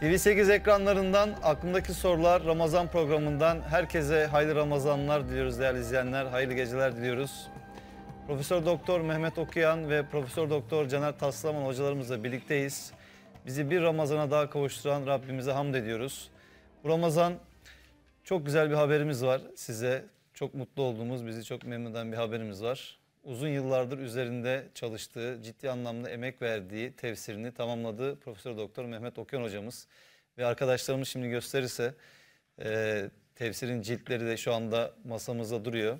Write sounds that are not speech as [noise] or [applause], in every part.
TV8 ekranlarından aklımdaki sorular Ramazan programından herkese hayırlı Ramazanlar diliyoruz değerli izleyenler. Hayırlı geceler diliyoruz. Profesör Doktor Mehmet Okuyan ve Profesör Doktor Caner Taslaman hocalarımızla birlikteyiz. Bizi bir Ramazan'a daha kavuşturan Rabbimize hamd ediyoruz. Bu Ramazan çok güzel bir haberimiz var size. Çok mutlu olduğumuz, bizi çok memnun eden bir haberimiz var uzun yıllardır üzerinde çalıştığı, ciddi anlamda emek verdiği tefsirini tamamladı Profesör Doktor Mehmet Okyan hocamız. Ve arkadaşlarımız şimdi gösterirse e, tefsirin ciltleri de şu anda masamızda duruyor.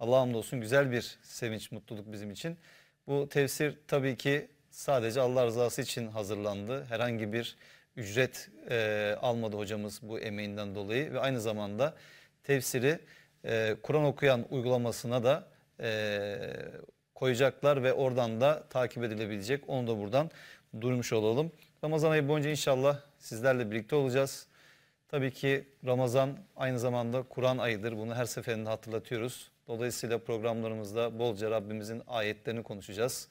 Allah'a hamdolsun güzel bir sevinç, mutluluk bizim için. Bu tefsir tabii ki sadece Allah rızası için hazırlandı. Herhangi bir ücret e, almadı hocamız bu emeğinden dolayı ve aynı zamanda tefsiri e, Kur'an okuyan uygulamasına da e, koyacaklar ve oradan da takip edilebilecek. Onu da buradan duymuş olalım. Ramazan ayı boyunca inşallah sizlerle birlikte olacağız. Tabii ki Ramazan aynı zamanda Kur'an ayıdır. Bunu her seferinde hatırlatıyoruz. Dolayısıyla programlarımızda bolca Rabbimizin ayetlerini konuşacağız.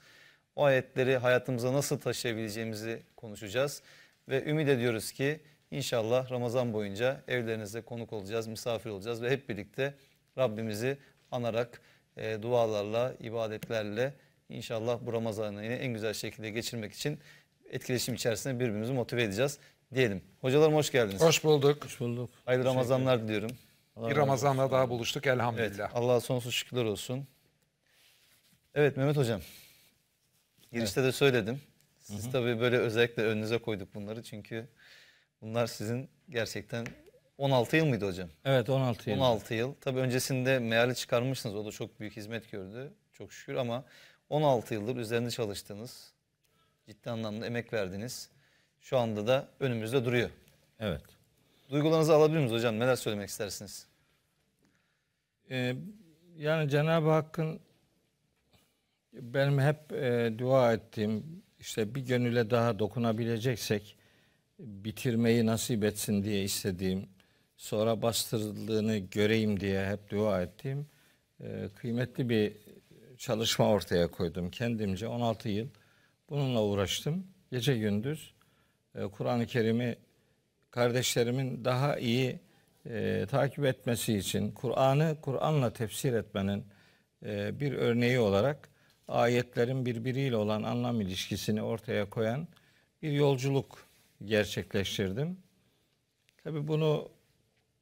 O ayetleri hayatımıza nasıl taşıyabileceğimizi konuşacağız. Ve ümit ediyoruz ki inşallah Ramazan boyunca evlerinizde konuk olacağız, misafir olacağız ve hep birlikte Rabbimizi anarak e, dualarla, ibadetlerle inşallah bu ramazanı ayını en güzel şekilde geçirmek için etkileşim içerisinde birbirimizi motive edeceğiz diyelim. Hocalarım hoş geldiniz. Hoş bulduk. Hoş bulduk. Hayırlı Ramazanlar diliyorum. bir Ramazan'la daha buluştuk elhamdülillah. Evet, Allah'a sonsuz şükürler olsun. Evet Mehmet Hocam. Girişte evet. de söyledim. Siz Hı -hı. tabii böyle özellikle önünüze koyduk bunları çünkü bunlar sizin gerçekten 16 yıl mıydı hocam? Evet 16 yıl. 16 yıl. tabi öncesinde meali çıkarmışsınız. O da çok büyük hizmet gördü. Çok şükür ama 16 yıldır üzerinde çalıştınız. Ciddi anlamda emek verdiniz. Şu anda da önümüzde duruyor. Evet. Duygularınızı alabilir miyiz hocam? Neler söylemek istersiniz? Ee, yani Cenab-ı Hakk'ın benim hep e, dua ettiğim işte bir gönüle daha dokunabileceksek bitirmeyi nasip etsin diye istediğim sonra bastırıldığını göreyim diye hep dua ettiğim e, kıymetli bir çalışma ortaya koydum kendimce 16 yıl bununla uğraştım gece gündüz e, Kur'an-ı Kerim'i kardeşlerimin daha iyi e, takip etmesi için Kur'an'ı Kur'an'la tefsir etmenin e, bir örneği olarak ayetlerin birbiriyle olan anlam ilişkisini ortaya koyan bir yolculuk gerçekleştirdim. Tabii bunu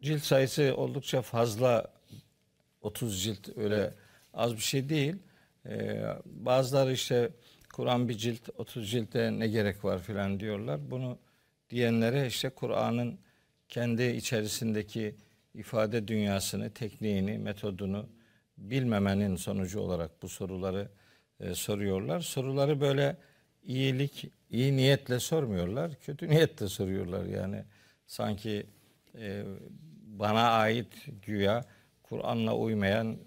cilt sayısı oldukça fazla 30 cilt öyle evet. az bir şey değil. Ee, bazıları işte Kur'an bir cilt 30 ciltte ne gerek var filan diyorlar. Bunu diyenlere işte Kur'an'ın kendi içerisindeki ifade dünyasını, tekniğini, metodunu bilmemenin sonucu olarak bu soruları e, soruyorlar. Soruları böyle iyilik, iyi niyetle sormuyorlar. Kötü niyetle soruyorlar yani. Sanki ee, bana ait güya Kur'an'la uymayan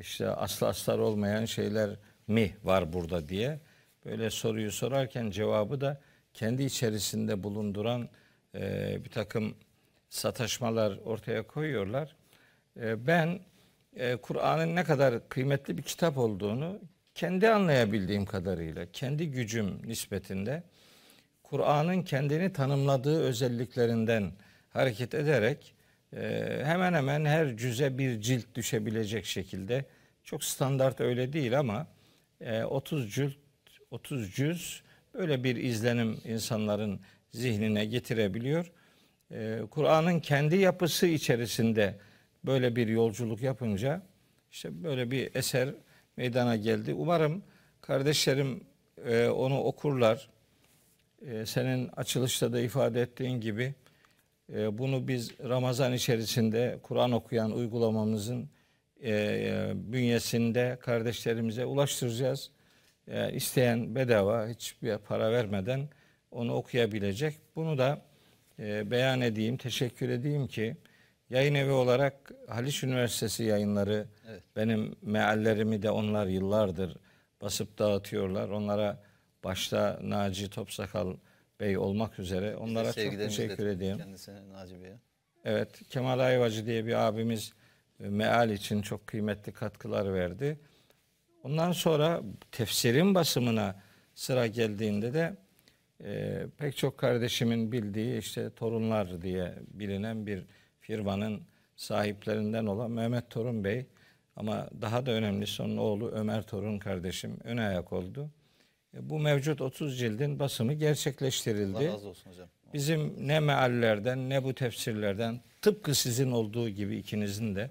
işte aslı aslar olmayan şeyler mi var burada diye böyle soruyu sorarken cevabı da kendi içerisinde bulunduran e, bir takım sataşmalar ortaya koyuyorlar. E, ben e, Kur'an'ın ne kadar kıymetli bir kitap olduğunu kendi anlayabildiğim kadarıyla, kendi gücüm nispetinde Kur'an'ın kendini tanımladığı özelliklerinden hareket ederek e, hemen hemen her cüze bir cilt düşebilecek şekilde çok standart öyle değil ama 30 e, cilt 30 cüz böyle bir izlenim insanların zihnine getirebiliyor. E, Kur'an'ın kendi yapısı içerisinde böyle bir yolculuk yapınca işte böyle bir eser meydana geldi. Umarım kardeşlerim onu okurlar. Senin açılışta da ifade ettiğin gibi ee, bunu biz Ramazan içerisinde Kur'an okuyan uygulamamızın e, e, bünyesinde kardeşlerimize ulaştıracağız. E, isteyen bedava hiçbir para vermeden onu okuyabilecek. Bunu da beyan edeyim, teşekkür edeyim ki yayın evi olarak Haliç Üniversitesi yayınları evet. benim meallerimi de onlar yıllardır basıp dağıtıyorlar. Onlara başta Naci Topsakal Bey olmak üzere. Onlara çok teşekkür ediyorum. Kendisine Naci Bey'e. Evet, Kemal Ayvacı diye bir abimiz e, meal için çok kıymetli katkılar verdi. Ondan sonra tefsirin basımına sıra geldiğinde de e, pek çok kardeşimin bildiği işte torunlar diye bilinen bir firmanın sahiplerinden olan Mehmet Torun Bey ama daha da önemlisi onun oğlu Ömer Torun kardeşim öne ayak oldu. E, bu mevcut 30 cildin basımı gerçekleştirildi. Allah razı olsun hocam. Bizim ne meallerden ne bu tefsirlerden tıpkı sizin olduğu gibi ikinizin de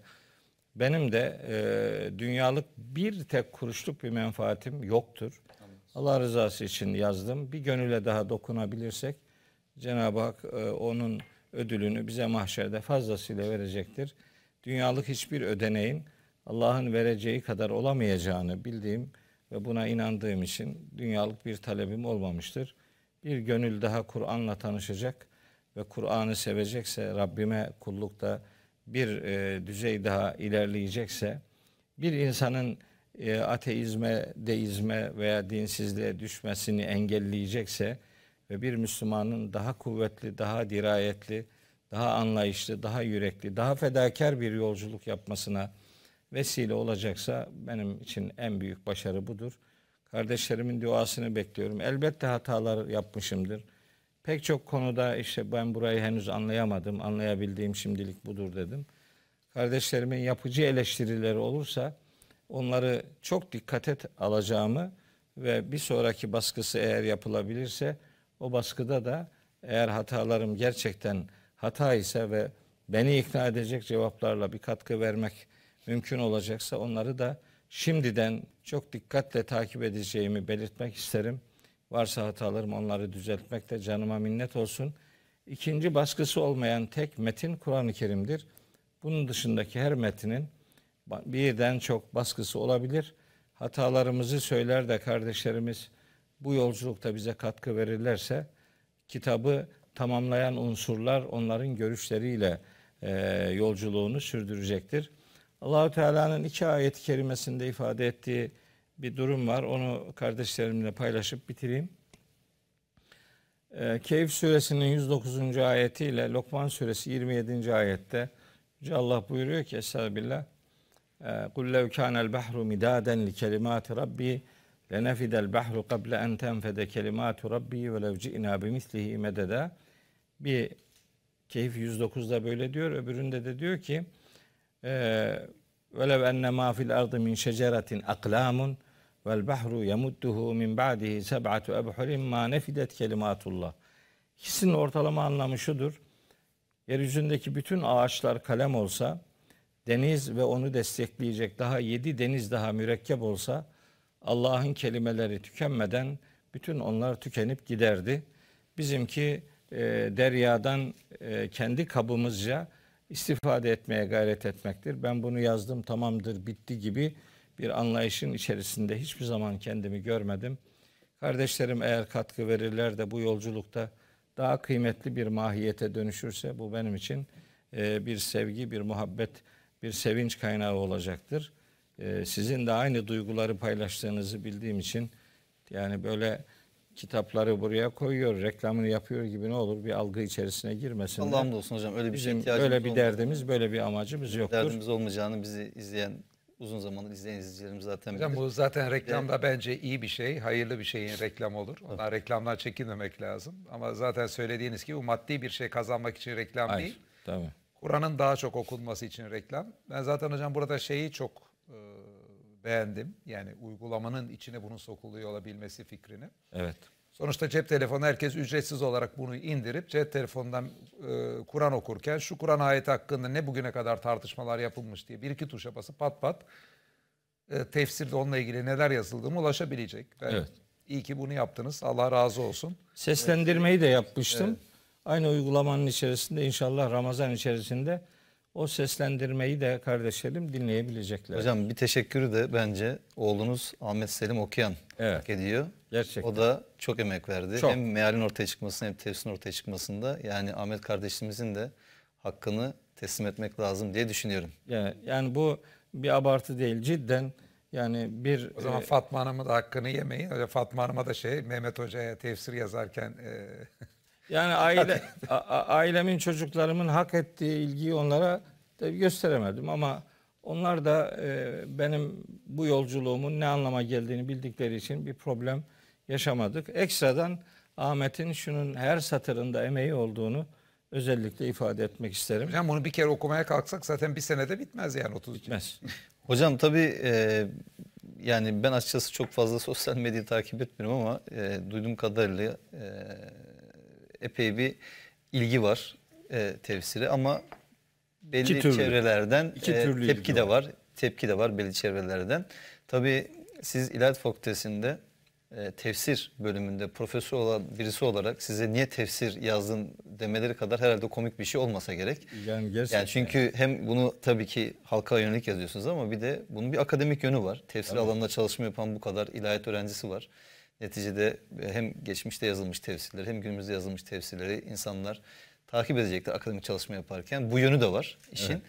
benim de e, dünyalık bir tek kuruşluk bir menfaatim yoktur. Allah rızası için yazdım. Bir gönüle daha dokunabilirsek Cenab-ı Hak e, onun ödülünü bize mahşerde fazlasıyla verecektir. Dünyalık hiçbir ödeneğin Allah'ın vereceği kadar olamayacağını bildiğim ve buna inandığım için dünyalık bir talebim olmamıştır. Bir gönül daha Kur'an'la tanışacak ve Kur'an'ı sevecekse, Rabbime kullukta bir e, düzey daha ilerleyecekse, bir insanın e, ateizme, deizme veya dinsizliğe düşmesini engelleyecekse ve bir Müslümanın daha kuvvetli, daha dirayetli, daha anlayışlı, daha yürekli, daha fedakar bir yolculuk yapmasına vesile olacaksa benim için en büyük başarı budur. Kardeşlerimin duasını bekliyorum. Elbette hatalar yapmışımdır. Pek çok konuda işte ben burayı henüz anlayamadım, anlayabildiğim şimdilik budur dedim. Kardeşlerimin yapıcı eleştirileri olursa onları çok dikkat et alacağımı ve bir sonraki baskısı eğer yapılabilirse o baskıda da eğer hatalarım gerçekten hata ise ve beni ikna edecek cevaplarla bir katkı vermek mümkün olacaksa onları da şimdiden çok dikkatle takip edeceğimi belirtmek isterim. Varsa hatalarım onları düzeltmekte canıma minnet olsun. İkinci baskısı olmayan tek metin Kur'an-ı Kerim'dir. Bunun dışındaki her metnin birden çok baskısı olabilir. Hatalarımızı söyler de kardeşlerimiz bu yolculukta bize katkı verirlerse kitabı tamamlayan unsurlar onların görüşleriyle e, yolculuğunu sürdürecektir. Allahu Teala'nın iki ayet kerimesinde ifade ettiği bir durum var. Onu kardeşlerimle paylaşıp bitireyim. Ee, keyif suresinin 109. ayetiyle Lokman suresi 27. ayette Yüce Allah buyuruyor ki Estağfirullah قُلْ لَوْ كَانَ الْبَحْرُ مِدَادًا لِكَلِمَاتِ رَبِّي لَنَفِدَ الْبَحْرُ قَبْلَ اَنْ تَنْفَدَ كَلِمَاتُ رَبِّي وَلَوْ جِئْنَا بِمِثْلِهِ مَدَدًا Bir Keyif 109'da böyle diyor. Öbüründe de diyor ki ee, velev enne ma fil ardı min şeceretin aklamun vel bahru yemudduhu min ba'dihi seb'atu ebhurin ma nefidet kelimatullah. İkisinin ortalama anlamı şudur. Yeryüzündeki bütün ağaçlar kalem olsa, deniz ve onu destekleyecek daha yedi deniz daha mürekkep olsa, Allah'ın kelimeleri tükenmeden bütün onlar tükenip giderdi. Bizimki e, deryadan e, kendi kabımızca istifade etmeye gayret etmektir. Ben bunu yazdım tamamdır bitti gibi bir anlayışın içerisinde hiçbir zaman kendimi görmedim. Kardeşlerim eğer katkı verirler de bu yolculukta daha kıymetli bir mahiyete dönüşürse bu benim için e, bir sevgi, bir muhabbet, bir sevinç kaynağı olacaktır. E, sizin de aynı duyguları paylaştığınızı bildiğim için yani böyle kitapları buraya koyuyor, reklamını yapıyor gibi ne olur bir algı içerisine girmesin. Allah hamdolsun hocam öyle bir Bizim şey ihtiyacımız öyle bir derdimiz, böyle bir amacımız yoktur. Derdimiz olmayacağını bizi izleyen uzun zamandır izleyen izleyicilerimiz zaten bilir. bu zaten reklamda de... bence iyi bir şey, hayırlı bir şeyin reklam olur. Ona evet. reklamdan çekinmemek lazım. Ama zaten söylediğiniz gibi bu maddi bir şey kazanmak için reklam Hayır, değil. Tabii. Kur'an'ın daha çok okunması için reklam. Ben zaten hocam burada şeyi çok e, beğendim. Yani uygulamanın içine bunu sokuluyor olabilmesi fikrini. Evet. Sonuçta cep telefonu herkes ücretsiz olarak bunu indirip cep telefonundan e, Kur'an okurken şu Kur'an ayeti hakkında ne bugüne kadar tartışmalar yapılmış diye bir iki tuşa basıp pat pat e, tefsirde onunla ilgili neler yazıldığımı ulaşabilecek. Ben, evet. İyi ki bunu yaptınız. Allah razı olsun. Seslendirmeyi de yapmıştım. Evet. Aynı uygulamanın içerisinde inşallah Ramazan içerisinde o seslendirmeyi de kardeşlerim dinleyebilecekler. Hocam bir teşekkürü de bence oğlunuz Ahmet Selim Okuyan evet. ediyor. Gerçekten. O da çok emek verdi. Çok. Hem mealin ortaya çıkmasında hem tefsirin ortaya çıkmasında yani Ahmet kardeşimizin de hakkını teslim etmek lazım diye düşünüyorum. Yani, yani bu bir abartı değil cidden yani bir... O zaman e, Fatma Hanım'ın da hakkını yemeyin. Öyle Fatma Hanım'a da şey Mehmet Hoca'ya tefsir yazarken... E, [laughs] Yani e, aile a, ailemin çocuklarımın hak ettiği ilgiyi onlara tabii gösteremedim ama onlar da e, benim bu yolculuğumun ne anlama geldiğini bildikleri için bir problem yaşamadık. Ekstradan Ahmet'in şunun her satırında emeği olduğunu özellikle ifade etmek isterim. Hocam bunu bir kere okumaya kalksak zaten bir senede bitmez yani 30 Bitmez. [laughs] Hocam tabii e, yani ben açıkçası çok fazla sosyal medyayı takip etmiyorum ama e, duyduğum kadarıyla e, epey bir ilgi var e, tefsire ama belli iki türlü. çevrelerden iki e, tepki de var. var. Tepki de var belli çevrelerden. Tabii siz İlahiyat Fakültesi'nde e, tefsir bölümünde profesör olan birisi olarak size niye tefsir yazdın demeleri kadar herhalde komik bir şey olmasa gerek. Yani gerçekten. Yani çünkü hem bunu tabii ki halka yönelik yazıyorsunuz ama bir de bunun bir akademik yönü var. Tefsir tabii. alanında çalışma yapan bu kadar ilahiyat öğrencisi var. Neticede e, hem geçmişte yazılmış tefsirleri hem günümüzde yazılmış tefsirleri insanlar takip edecekler akademik çalışma yaparken. Bu yönü de var işin. Evet.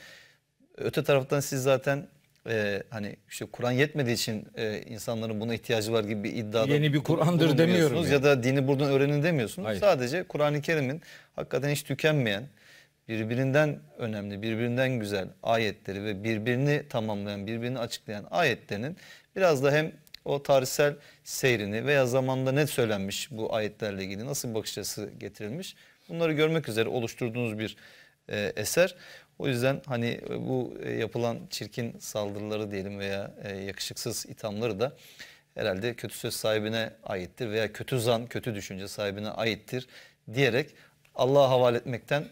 Öte taraftan siz zaten e, hani işte Kur'an yetmediği için e, insanların buna ihtiyacı var gibi bir iddiada yeni bir Kur'an'dır demiyorsunuz ya da dini buradan öğrenin demiyorsunuz. Hayır. Sadece Kur'an-ı Kerim'in hakikaten hiç tükenmeyen birbirinden önemli, birbirinden güzel ayetleri ve birbirini tamamlayan, birbirini açıklayan ayetlerinin biraz da hem o tarihsel seyrini veya zamanda ne söylenmiş bu ayetlerle ilgili nasıl bir bakış açısı getirilmiş bunları görmek üzere oluşturduğunuz bir e, eser. O yüzden hani e, bu e, yapılan çirkin saldırıları diyelim veya e, yakışıksız ithamları da herhalde kötü söz sahibine aittir veya kötü zan, kötü düşünce sahibine aittir diyerek Allah'a havale etmekten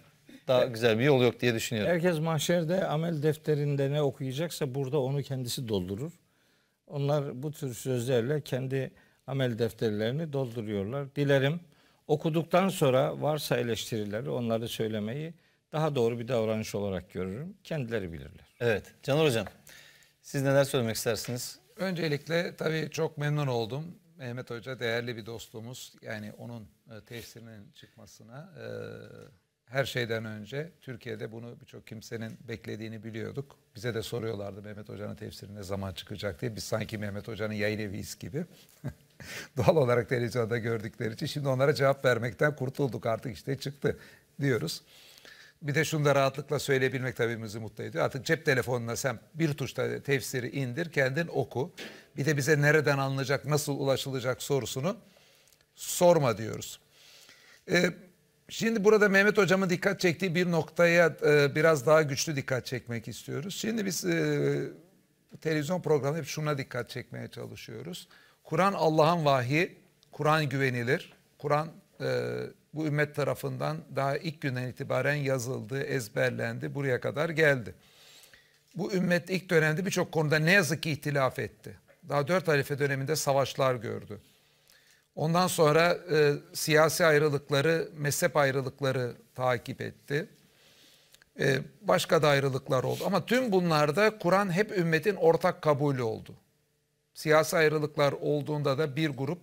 daha güzel bir yol yok diye düşünüyorum. Herkes mahşerde amel defterinde ne okuyacaksa burada onu kendisi doldurur. Onlar bu tür sözlerle kendi amel defterlerini dolduruyorlar. Dilerim okuduktan sonra varsa eleştirileri onları söylemeyi daha doğru bir davranış olarak görürüm. Kendileri bilirler. Evet. Caner Hocam siz neler söylemek istersiniz? Öncelikle tabii çok memnun oldum. Mehmet Hoca değerli bir dostumuz. Yani onun e, tesirinin çıkmasına e, her şeyden önce Türkiye'de bunu birçok kimsenin beklediğini biliyorduk. Bize de soruyorlardı Mehmet Hoca'nın tefsiri ne zaman çıkacak diye. Biz sanki Mehmet Hoca'nın yayın eviyiz gibi. [laughs] Doğal olarak televizyonda gördükleri için şimdi onlara cevap vermekten kurtulduk artık işte çıktı diyoruz. Bir de şunu da rahatlıkla söyleyebilmek tabii bizi mutlu ediyor. Artık cep telefonuna sen bir tuşta tefsiri indir, kendin oku. Bir de bize nereden alınacak, nasıl ulaşılacak sorusunu sorma diyoruz. Ee, Şimdi burada Mehmet Hocam'ın dikkat çektiği bir noktaya e, biraz daha güçlü dikkat çekmek istiyoruz. Şimdi biz e, televizyon programında hep şuna dikkat çekmeye çalışıyoruz. Kur'an Allah'ın vahyi, Kur'an güvenilir. Kur'an e, bu ümmet tarafından daha ilk günden itibaren yazıldı, ezberlendi, buraya kadar geldi. Bu ümmet ilk dönemde birçok konuda ne yazık ki ihtilaf etti. Daha dört halife döneminde savaşlar gördü. Ondan sonra e, siyasi ayrılıkları, mezhep ayrılıkları takip etti. E, başka da ayrılıklar oldu. Ama tüm bunlarda Kur'an hep ümmetin ortak kabulü oldu. Siyasi ayrılıklar olduğunda da bir grup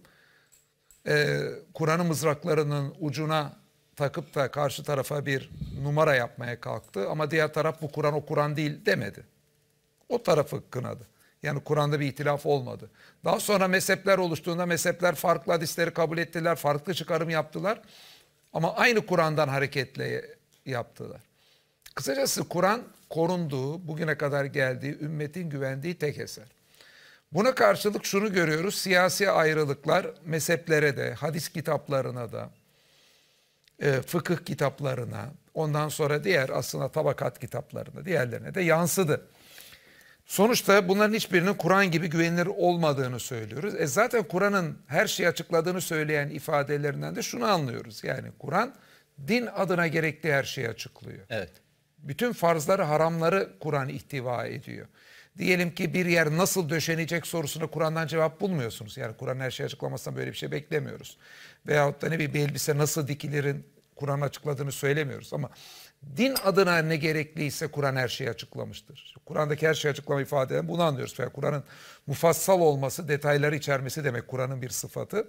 e, Kur'an'ı mızraklarının ucuna takıp da karşı tarafa bir numara yapmaya kalktı. Ama diğer taraf bu Kur'an o Kur'an değil demedi. O tarafı kınadı. Yani Kur'an'da bir ihtilaf olmadı. Daha sonra mezhepler oluştuğunda mezhepler farklı hadisleri kabul ettiler, farklı çıkarım yaptılar. Ama aynı Kur'an'dan hareketle yaptılar. Kısacası Kur'an korunduğu, bugüne kadar geldiği, ümmetin güvendiği tek eser. Buna karşılık şunu görüyoruz, siyasi ayrılıklar mezheplere de, hadis kitaplarına da, e, fıkıh kitaplarına, ondan sonra diğer aslında tabakat kitaplarına, diğerlerine de yansıdı. Sonuçta bunların hiçbirinin Kur'an gibi güvenilir olmadığını söylüyoruz. E zaten Kur'an'ın her şeyi açıkladığını söyleyen ifadelerinden de şunu anlıyoruz. Yani Kur'an din adına gerekli her şeyi açıklıyor. Evet. Bütün farzları, haramları Kur'an ihtiva ediyor. Diyelim ki bir yer nasıl döşenecek sorusuna Kur'an'dan cevap bulmuyorsunuz. Yani Kur'an her şeyi açıklamasından böyle bir şey beklemiyoruz. Veyahut da ne bir elbise nasıl dikilirin Kur'an açıkladığını söylemiyoruz ama din adına ne gerekliyse Kur'an her şeyi açıklamıştır. Kur'an'daki her şeyi açıklama ifade eden bunu anlıyoruz. Yani Kur'an'ın mufassal olması, detayları içermesi demek Kur'an'ın bir sıfatı.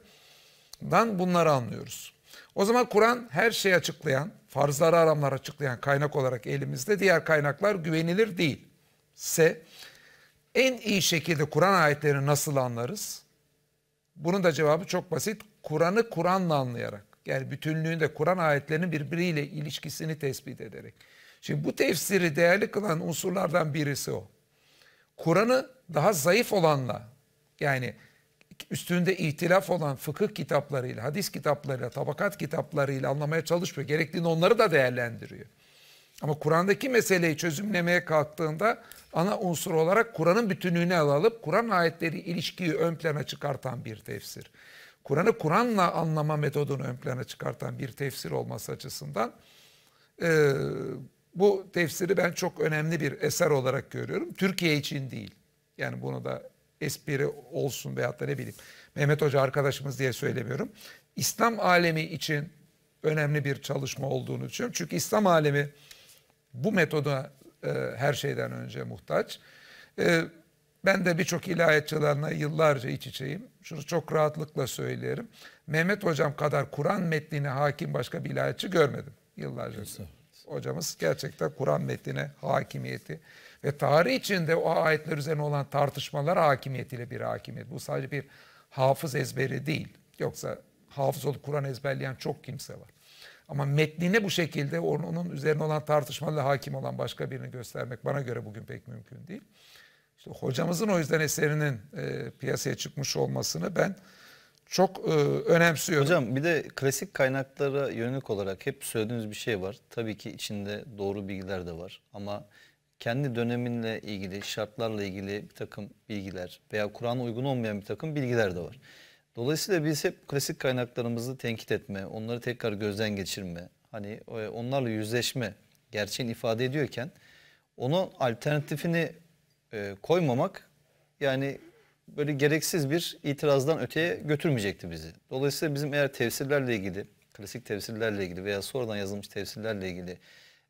Dan bunları anlıyoruz. O zaman Kur'an her şeyi açıklayan, farzları aramlar açıklayan kaynak olarak elimizde. Diğer kaynaklar güvenilir değil. Se en iyi şekilde Kur'an ayetlerini nasıl anlarız? Bunun da cevabı çok basit. Kur'an'ı Kur'an'la anlayarak. Yani bütünlüğünde Kur'an ayetlerinin birbiriyle ilişkisini tespit ederek. Şimdi bu tefsiri değerli kılan unsurlardan birisi o. Kur'an'ı daha zayıf olanla yani üstünde ihtilaf olan fıkıh kitaplarıyla, hadis kitaplarıyla, tabakat kitaplarıyla anlamaya çalışmıyor. Gerektiğinde onları da değerlendiriyor. Ama Kur'an'daki meseleyi çözümlemeye kalktığında ana unsur olarak Kur'an'ın bütünlüğünü alıp Kur'an ayetleri ilişkiyi ön plana çıkartan bir tefsir. Kur'an'ı Kur'an'la anlama metodunu ön plana çıkartan bir tefsir olması açısından e, bu tefsiri ben çok önemli bir eser olarak görüyorum. Türkiye için değil. Yani bunu da espri olsun veyahut da ne bileyim Mehmet Hoca arkadaşımız diye söylemiyorum. İslam alemi için önemli bir çalışma olduğunu düşünüyorum. Çünkü İslam alemi bu metoda e, her şeyden önce muhtaç. E, ben de birçok ilahiyatçılarla yıllarca iç içeyim şunu çok rahatlıkla söylerim. Mehmet Hocam kadar Kur'an metnine hakim başka bir ilahiyatçı görmedim yıllarca. Hocamız gerçekten Kur'an metnine hakimiyeti ve tarih içinde o ayetler üzerine olan tartışmalar hakimiyetiyle bir hakimiyet. Bu sadece bir hafız ezberi değil. Yoksa hafız olup Kur'an ezberleyen çok kimse var. Ama metnine bu şekilde onun üzerine olan tartışmalarla hakim olan başka birini göstermek bana göre bugün pek mümkün değil. İşte hocamızın o yüzden eserinin e, piyasaya çıkmış olmasını ben çok e, önemsiyorum. Hocam bir de klasik kaynaklara yönelik olarak hep söylediğiniz bir şey var. Tabii ki içinde doğru bilgiler de var ama kendi döneminle ilgili, şartlarla ilgili bir takım bilgiler veya Kur'an'a uygun olmayan bir takım bilgiler de var. Dolayısıyla biz hep klasik kaynaklarımızı tenkit etme, onları tekrar gözden geçirme, hani e, onlarla yüzleşme gerçeğini ifade ediyorken onun alternatifini e, koymamak yani böyle gereksiz bir itirazdan öteye götürmeyecekti bizi. Dolayısıyla bizim eğer tefsirlerle ilgili, klasik tefsirlerle ilgili veya sonradan yazılmış tefsirlerle ilgili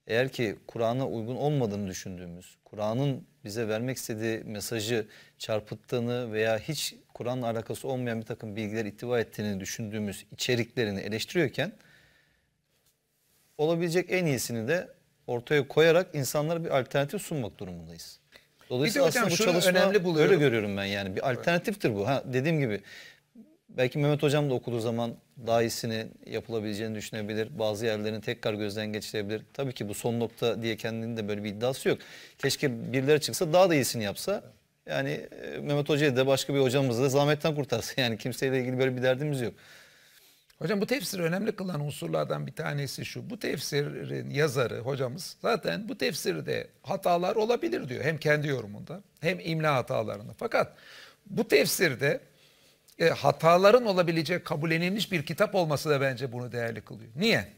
eğer ki Kur'an'a uygun olmadığını düşündüğümüz, Kur'an'ın bize vermek istediği mesajı çarpıttığını veya hiç Kur'an'la alakası olmayan bir takım bilgiler ittiba ettiğini düşündüğümüz içeriklerini eleştiriyorken olabilecek en iyisini de ortaya koyarak insanlara bir alternatif sunmak durumundayız. Dolayısıyla bir de hocam, aslında bu çalışma önemli buluyorum. öyle görüyorum ben yani. Bir alternatiftir bu. Ha, dediğim gibi belki Mehmet Hocam da okuduğu zaman daha iyisini yapılabileceğini düşünebilir. Bazı yerlerini tekrar gözden geçirebilir. Tabii ki bu son nokta diye kendinin de böyle bir iddiası yok. Keşke birileri çıksa daha da iyisini yapsa. Yani e, Mehmet Hoca'yı da başka bir hocamızı da zahmetten kurtarsın. [laughs] Yani kimseyle ilgili böyle bir derdimiz yok. Hocam bu tefsiri önemli kılan unsurlardan bir tanesi şu. Bu tefsirin yazarı hocamız zaten bu tefsirde hatalar olabilir diyor. Hem kendi yorumunda hem imla hatalarında. Fakat bu tefsirde e, hataların kabul edilmiş bir kitap olması da bence bunu değerli kılıyor. Niye?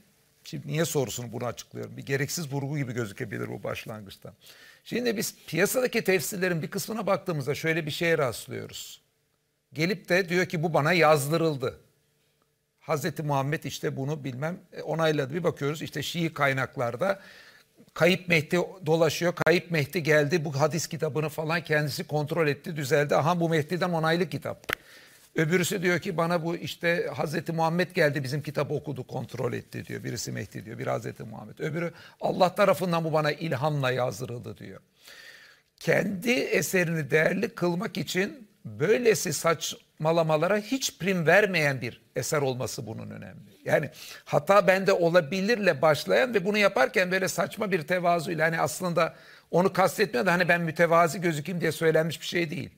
Şimdi niye sorusunu bunu açıklıyorum. Bir gereksiz vurgu gibi gözükebilir bu başlangıçta. Şimdi biz piyasadaki tefsirlerin bir kısmına baktığımızda şöyle bir şeye rastlıyoruz. Gelip de diyor ki bu bana yazdırıldı. Hazreti Muhammed işte bunu bilmem e, onayladı. Bir bakıyoruz işte Şii kaynaklarda Kayıp Mehdi dolaşıyor. Kayıp Mehdi geldi bu hadis kitabını falan kendisi kontrol etti düzeldi. Aha bu Mehdi'den onaylı kitap. Öbürüsü diyor ki bana bu işte Hazreti Muhammed geldi bizim kitabı okudu kontrol etti diyor. Birisi Mehdi diyor bir Hazreti Muhammed. Öbürü Allah tarafından bu bana ilhamla yazdırıldı diyor. Kendi eserini değerli kılmak için böylesi saç malamalara hiç prim vermeyen bir eser olması bunun önemli. Yani hata bende olabilirle başlayan ve bunu yaparken böyle saçma bir tevazuyla hani aslında onu kastetmiyor da hani ben mütevazi gözükeyim diye söylenmiş bir şey değil.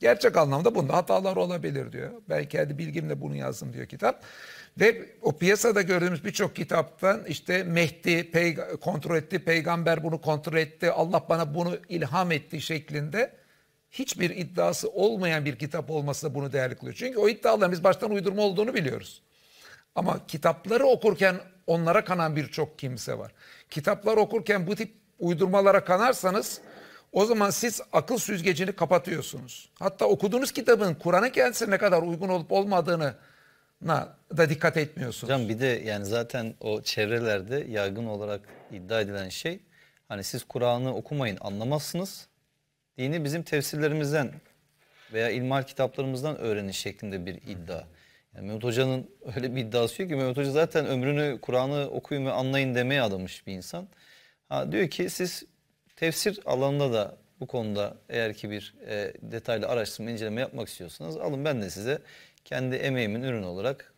Gerçek anlamda bunda hatalar olabilir diyor. Belki kendi bilgimle bunu yazdım diyor kitap. Ve o piyasada gördüğümüz birçok kitaptan işte Mehdi peyg- kontrol etti, peygamber bunu kontrol etti, Allah bana bunu ilham etti şeklinde hiçbir iddiası olmayan bir kitap olması da bunu değerli kılıyor. Çünkü o iddiaların biz baştan uydurma olduğunu biliyoruz. Ama kitapları okurken onlara kanan birçok kimse var. Kitaplar okurken bu tip uydurmalara kanarsanız o zaman siz akıl süzgecini kapatıyorsunuz. Hatta okuduğunuz kitabın Kur'an'ın kendisine ne kadar uygun olup olmadığını da dikkat etmiyorsunuz. Hocam bir de yani zaten o çevrelerde yaygın olarak iddia edilen şey hani siz Kur'an'ı okumayın anlamazsınız dini bizim tefsirlerimizden veya ilmal kitaplarımızdan öğrenin şeklinde bir iddia. Yani Mehmet Hoca'nın [laughs] öyle bir iddiası yok ki Mehmet Hoca zaten ömrünü Kur'an'ı okuyun ve anlayın demeye adamış bir insan. Ha, diyor ki siz tefsir alanında da bu konuda eğer ki bir e, detaylı araştırma, inceleme yapmak istiyorsanız alın ben de size kendi emeğimin ürünü olarak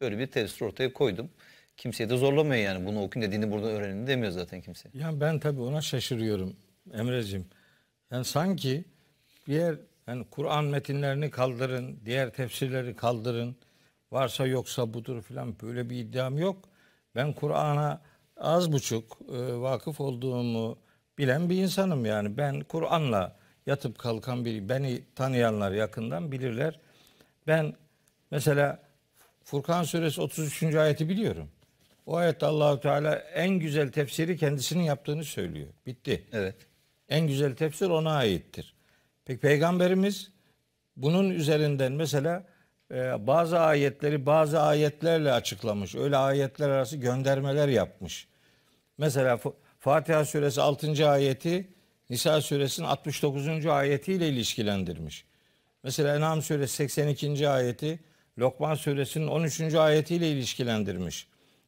böyle bir tefsir ortaya koydum. Kimseyi de zorlamıyor yani bunu okuyun dediğini buradan öğrenin demiyor zaten kimse. Yani ben tabii ona şaşırıyorum emreciğim. Yani sanki diğer yani Kur'an metinlerini kaldırın, diğer tefsirleri kaldırın. Varsa yoksa budur filan böyle bir iddiam yok. Ben Kur'an'a az buçuk e, vakıf olduğumu bilen bir insanım yani. Ben Kur'an'la yatıp kalkan bir Beni tanıyanlar yakından bilirler. Ben mesela Furkan suresi 33. ayeti biliyorum. O ayette Allahu Teala en güzel tefsiri kendisinin yaptığını söylüyor. Bitti. Evet. En güzel tefsir ona aittir. Peki Peygamberimiz bunun üzerinden mesela e, bazı ayetleri bazı ayetlerle açıklamış. Öyle ayetler arası göndermeler yapmış. Mesela Fatiha suresi 6. ayeti Nisa suresinin 69. ayetiyle ilişkilendirmiş. Mesela Enam suresi 82. ayeti Lokman suresinin 13. ayetiyle ilişkilendirmiş.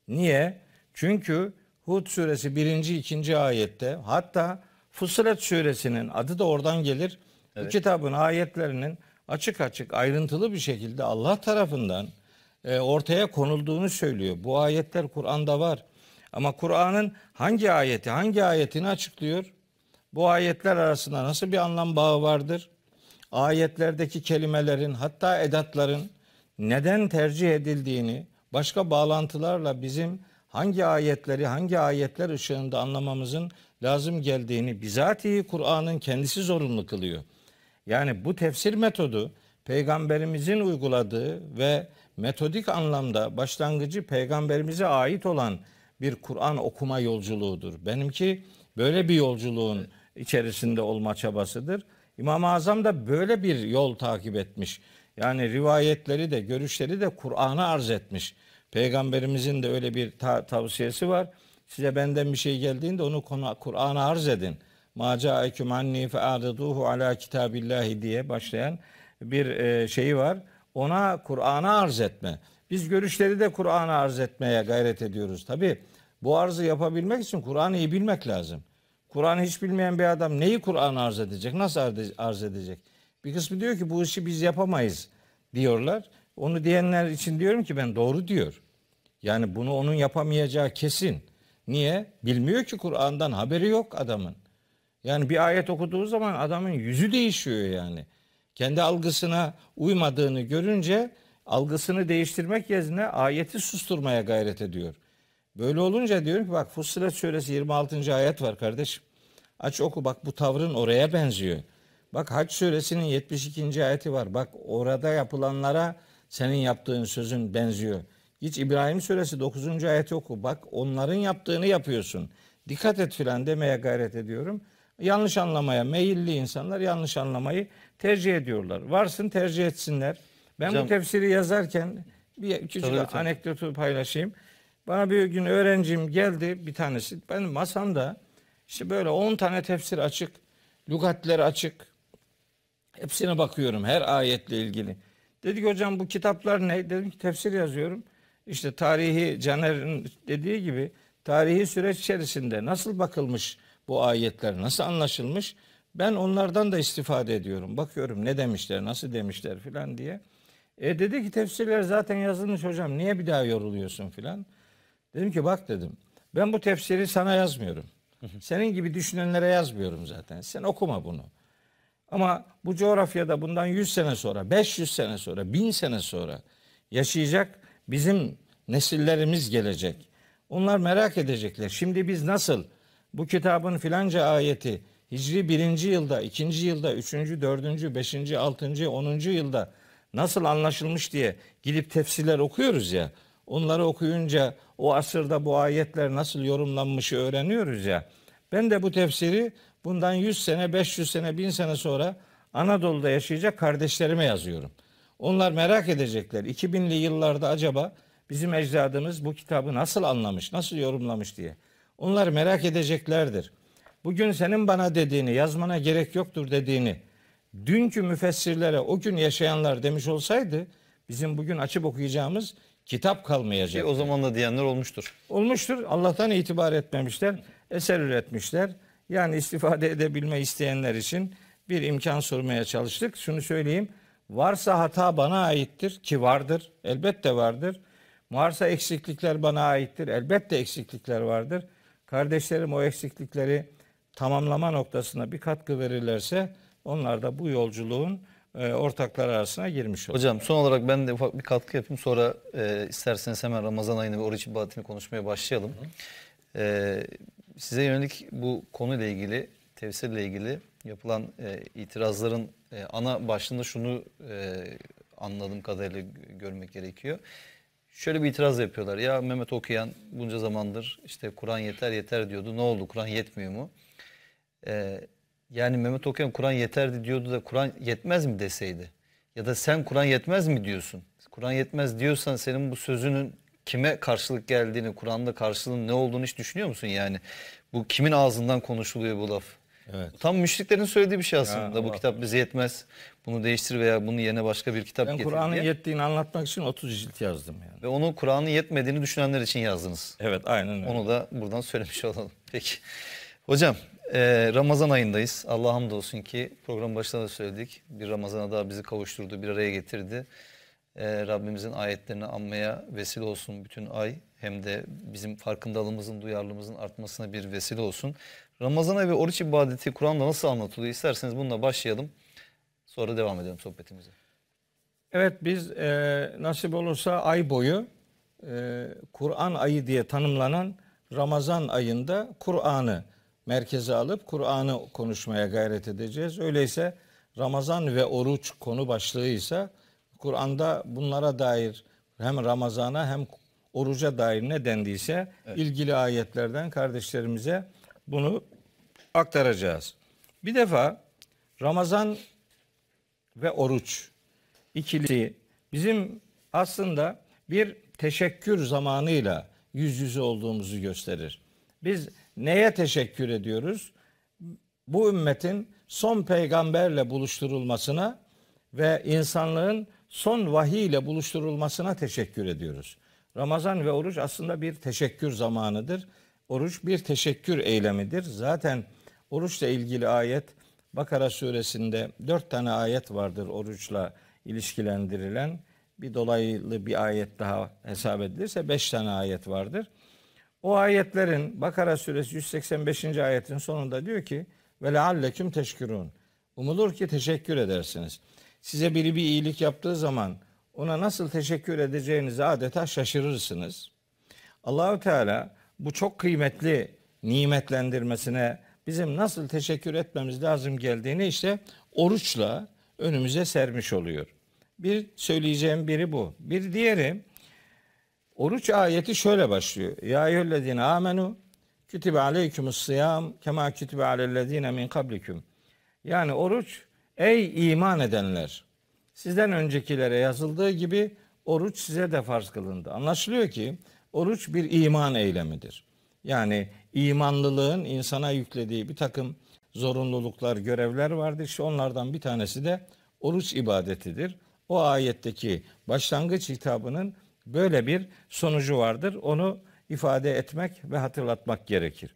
Niye? Çünkü Hud suresi 1. 2. ayette hatta Fussilet suresinin adı da oradan gelir. Evet. Bu kitabın ayetlerinin açık açık ayrıntılı bir şekilde Allah tarafından e, ortaya konulduğunu söylüyor. Bu ayetler Kur'an'da var. Ama Kur'an'ın hangi ayeti, hangi ayetini açıklıyor? Bu ayetler arasında nasıl bir anlam bağı vardır? Ayetlerdeki kelimelerin hatta edatların neden tercih edildiğini başka bağlantılarla bizim hangi ayetleri hangi ayetler ışığında anlamamızın lazım geldiğini bizatihi Kur'an'ın kendisi zorunlu kılıyor. Yani bu tefsir metodu peygamberimizin uyguladığı ve metodik anlamda başlangıcı peygamberimize ait olan bir Kur'an okuma yolculuğudur. Benimki böyle bir yolculuğun içerisinde olma çabasıdır. İmam-ı Azam da böyle bir yol takip etmiş. Yani rivayetleri de görüşleri de Kur'an'a arz etmiş. Peygamberimizin de öyle bir ta- tavsiyesi var. Size benden bir şey geldiğinde onu Kur'an'a arz edin. Ma ca'ekum anni fe ariduhu ala kitabillahi diye başlayan bir e, şeyi var. Ona Kur'an'a arz etme. Biz görüşleri de Kur'an'a arz etmeye gayret ediyoruz. Tabi bu arzı yapabilmek için Kur'an'ı iyi bilmek lazım. Kur'an'ı hiç bilmeyen bir adam neyi Kur'an'a arz edecek? Nasıl arz edecek? Bir kısmı diyor ki bu işi biz yapamayız diyorlar. Onu diyenler için diyorum ki ben doğru diyor. Yani bunu onun yapamayacağı kesin. Niye? Bilmiyor ki Kur'an'dan haberi yok adamın. Yani bir ayet okuduğu zaman adamın yüzü değişiyor yani. Kendi algısına uymadığını görünce algısını değiştirmek yerine ayeti susturmaya gayret ediyor. Böyle olunca diyor ki bak Fussilet suresi 26. ayet var kardeşim. Aç oku bak bu tavrın oraya benziyor. Bak Hac suresinin 72. ayeti var. Bak orada yapılanlara senin yaptığın sözün benziyor. Hiç İbrahim suresi 9. ayeti oku. Bak onların yaptığını yapıyorsun. Dikkat et filan demeye gayret ediyorum. Yanlış anlamaya meyilli insanlar yanlış anlamayı tercih ediyorlar. Varsın tercih etsinler. Ben Hocam, bu tefsiri yazarken bir küçük tabii, tabii. anekdotu paylaşayım. Bana bir gün öğrencim geldi bir tanesi. Ben masamda işte böyle 10 tane tefsir açık, lügatler açık. Hepsine bakıyorum her ayetle ilgili. Dedi ki hocam bu kitaplar ne? Dedim ki tefsir yazıyorum işte tarihi Caner'in dediği gibi tarihi süreç içerisinde nasıl bakılmış bu ayetler, nasıl anlaşılmış? Ben onlardan da istifade ediyorum. Bakıyorum ne demişler, nasıl demişler filan diye. E dedi ki tefsirler zaten yazılmış hocam. Niye bir daha yoruluyorsun filan? Dedim ki bak dedim. Ben bu tefsiri sana yazmıyorum. Senin gibi düşünenlere yazmıyorum zaten. Sen okuma bunu. Ama bu coğrafyada bundan 100 sene sonra, 500 sene sonra, 1000 sene sonra yaşayacak bizim nesillerimiz gelecek. Onlar merak edecekler. Şimdi biz nasıl bu kitabın filanca ayeti Hicri birinci yılda, ikinci yılda, üçüncü, dördüncü, beşinci, altıncı, onuncu yılda nasıl anlaşılmış diye gidip tefsirler okuyoruz ya. Onları okuyunca o asırda bu ayetler nasıl yorumlanmışı öğreniyoruz ya. Ben de bu tefsiri bundan 100 sene, 500 sene, 1000 sene sonra Anadolu'da yaşayacak kardeşlerime yazıyorum. Onlar merak edecekler. 2000'li yıllarda acaba bizim ecdadımız bu kitabı nasıl anlamış, nasıl yorumlamış diye. Onlar merak edeceklerdir. Bugün senin bana dediğini, yazmana gerek yoktur dediğini dünkü müfessirlere o gün yaşayanlar demiş olsaydı bizim bugün açıp okuyacağımız kitap kalmayacak. Ki o zaman da diyenler olmuştur. Olmuştur. Allah'tan itibar etmemişler. Eser üretmişler. Yani istifade edebilme isteyenler için bir imkan sormaya çalıştık. Şunu söyleyeyim. Varsa hata bana aittir ki vardır. Elbette vardır. Varsa eksiklikler bana aittir. Elbette eksiklikler vardır. Kardeşlerim o eksiklikleri tamamlama noktasına bir katkı verirlerse onlar da bu yolculuğun e, ortaklar arasına girmiş olur. Hocam son olarak ben de ufak bir katkı yapayım. Sonra e, isterseniz hemen Ramazan ayını ve oruç ibadetini konuşmaya başlayalım. E, size yönelik bu konuyla ilgili, tefsirle ilgili yapılan e, itirazların e, ana başlığında şunu e, anladığım kadarıyla görmek gerekiyor. Şöyle bir itiraz yapıyorlar. Ya Mehmet Okuyan bunca zamandır işte Kur'an yeter yeter diyordu. Ne oldu Kur'an yetmiyor mu? E, yani Mehmet Okuyan Kur'an yeterdi diyordu da Kur'an yetmez mi deseydi? Ya da sen Kur'an yetmez mi diyorsun? Kur'an yetmez diyorsan senin bu sözünün kime karşılık geldiğini, Kur'an'da karşılığın ne olduğunu hiç düşünüyor musun yani? Bu kimin ağzından konuşuluyor bu laf? Evet. Tam müşriklerin söylediği bir şey aslında. Ya, bu kitap bize yetmez. Bunu değiştir veya bunu yerine başka bir kitap ben getir. Ben Kur'an'ın yettiğini anlatmak için 30 cilt yazdım yani. Ve onu Kur'an'ın yetmediğini düşünenler için yazdınız. Evet aynen öyle. Onu da buradan söylemiş [laughs] olalım. Peki. Hocam e, Ramazan ayındayız. Allah hamdolsun ki program başında da söyledik. Bir Ramazan'a daha bizi kavuşturdu, bir araya getirdi. E, Rabbimizin ayetlerini anmaya vesile olsun bütün ay. Hem de bizim farkındalığımızın, duyarlılığımızın artmasına bir vesile olsun. Ramazan ayı ve oruç ibadeti Kur'an'da nasıl anlatılıyor? İsterseniz bununla başlayalım. Sonra devam edelim sohbetimize. Evet biz e, nasip olursa ay boyu e, Kur'an ayı diye tanımlanan Ramazan ayında Kur'an'ı merkeze alıp Kur'an'ı konuşmaya gayret edeceğiz. Öyleyse Ramazan ve oruç konu başlığıysa Kur'an'da bunlara dair hem Ramazan'a hem oruca dair ne dendiyse evet. ilgili ayetlerden kardeşlerimize bunu aktaracağız. Bir defa Ramazan ve oruç ikili bizim aslında bir teşekkür zamanıyla yüz yüze olduğumuzu gösterir. Biz neye teşekkür ediyoruz? Bu ümmetin son peygamberle buluşturulmasına ve insanlığın son vahiy ile buluşturulmasına teşekkür ediyoruz. Ramazan ve oruç aslında bir teşekkür zamanıdır. Oruç bir teşekkür eylemidir. Zaten Oruçla ilgili ayet Bakara suresinde dört tane ayet vardır oruçla ilişkilendirilen. Bir dolaylı bir ayet daha hesap edilirse beş tane ayet vardır. O ayetlerin Bakara suresi 185. ayetin sonunda diyor ki ve lealleküm teşkürün. Umulur ki teşekkür edersiniz. Size biri bir iyilik yaptığı zaman ona nasıl teşekkür edeceğinizi adeta şaşırırsınız. Allahü Teala bu çok kıymetli nimetlendirmesine bizim nasıl teşekkür etmemiz lazım geldiğini işte oruçla önümüze sermiş oluyor. Bir söyleyeceğim biri bu. Bir diğeri oruç ayeti şöyle başlıyor. Ya eyyühellezine amenu kütübe aleykümüs sıyam kema kütübe alellezine min kablikum. Yani oruç ey iman edenler sizden öncekilere yazıldığı gibi oruç size de farz kılındı. Anlaşılıyor ki oruç bir iman eylemidir. Yani imanlılığın insana yüklediği bir takım zorunluluklar, görevler vardır. İşte onlardan bir tanesi de oruç ibadetidir. O ayetteki başlangıç hitabının böyle bir sonucu vardır. Onu ifade etmek ve hatırlatmak gerekir.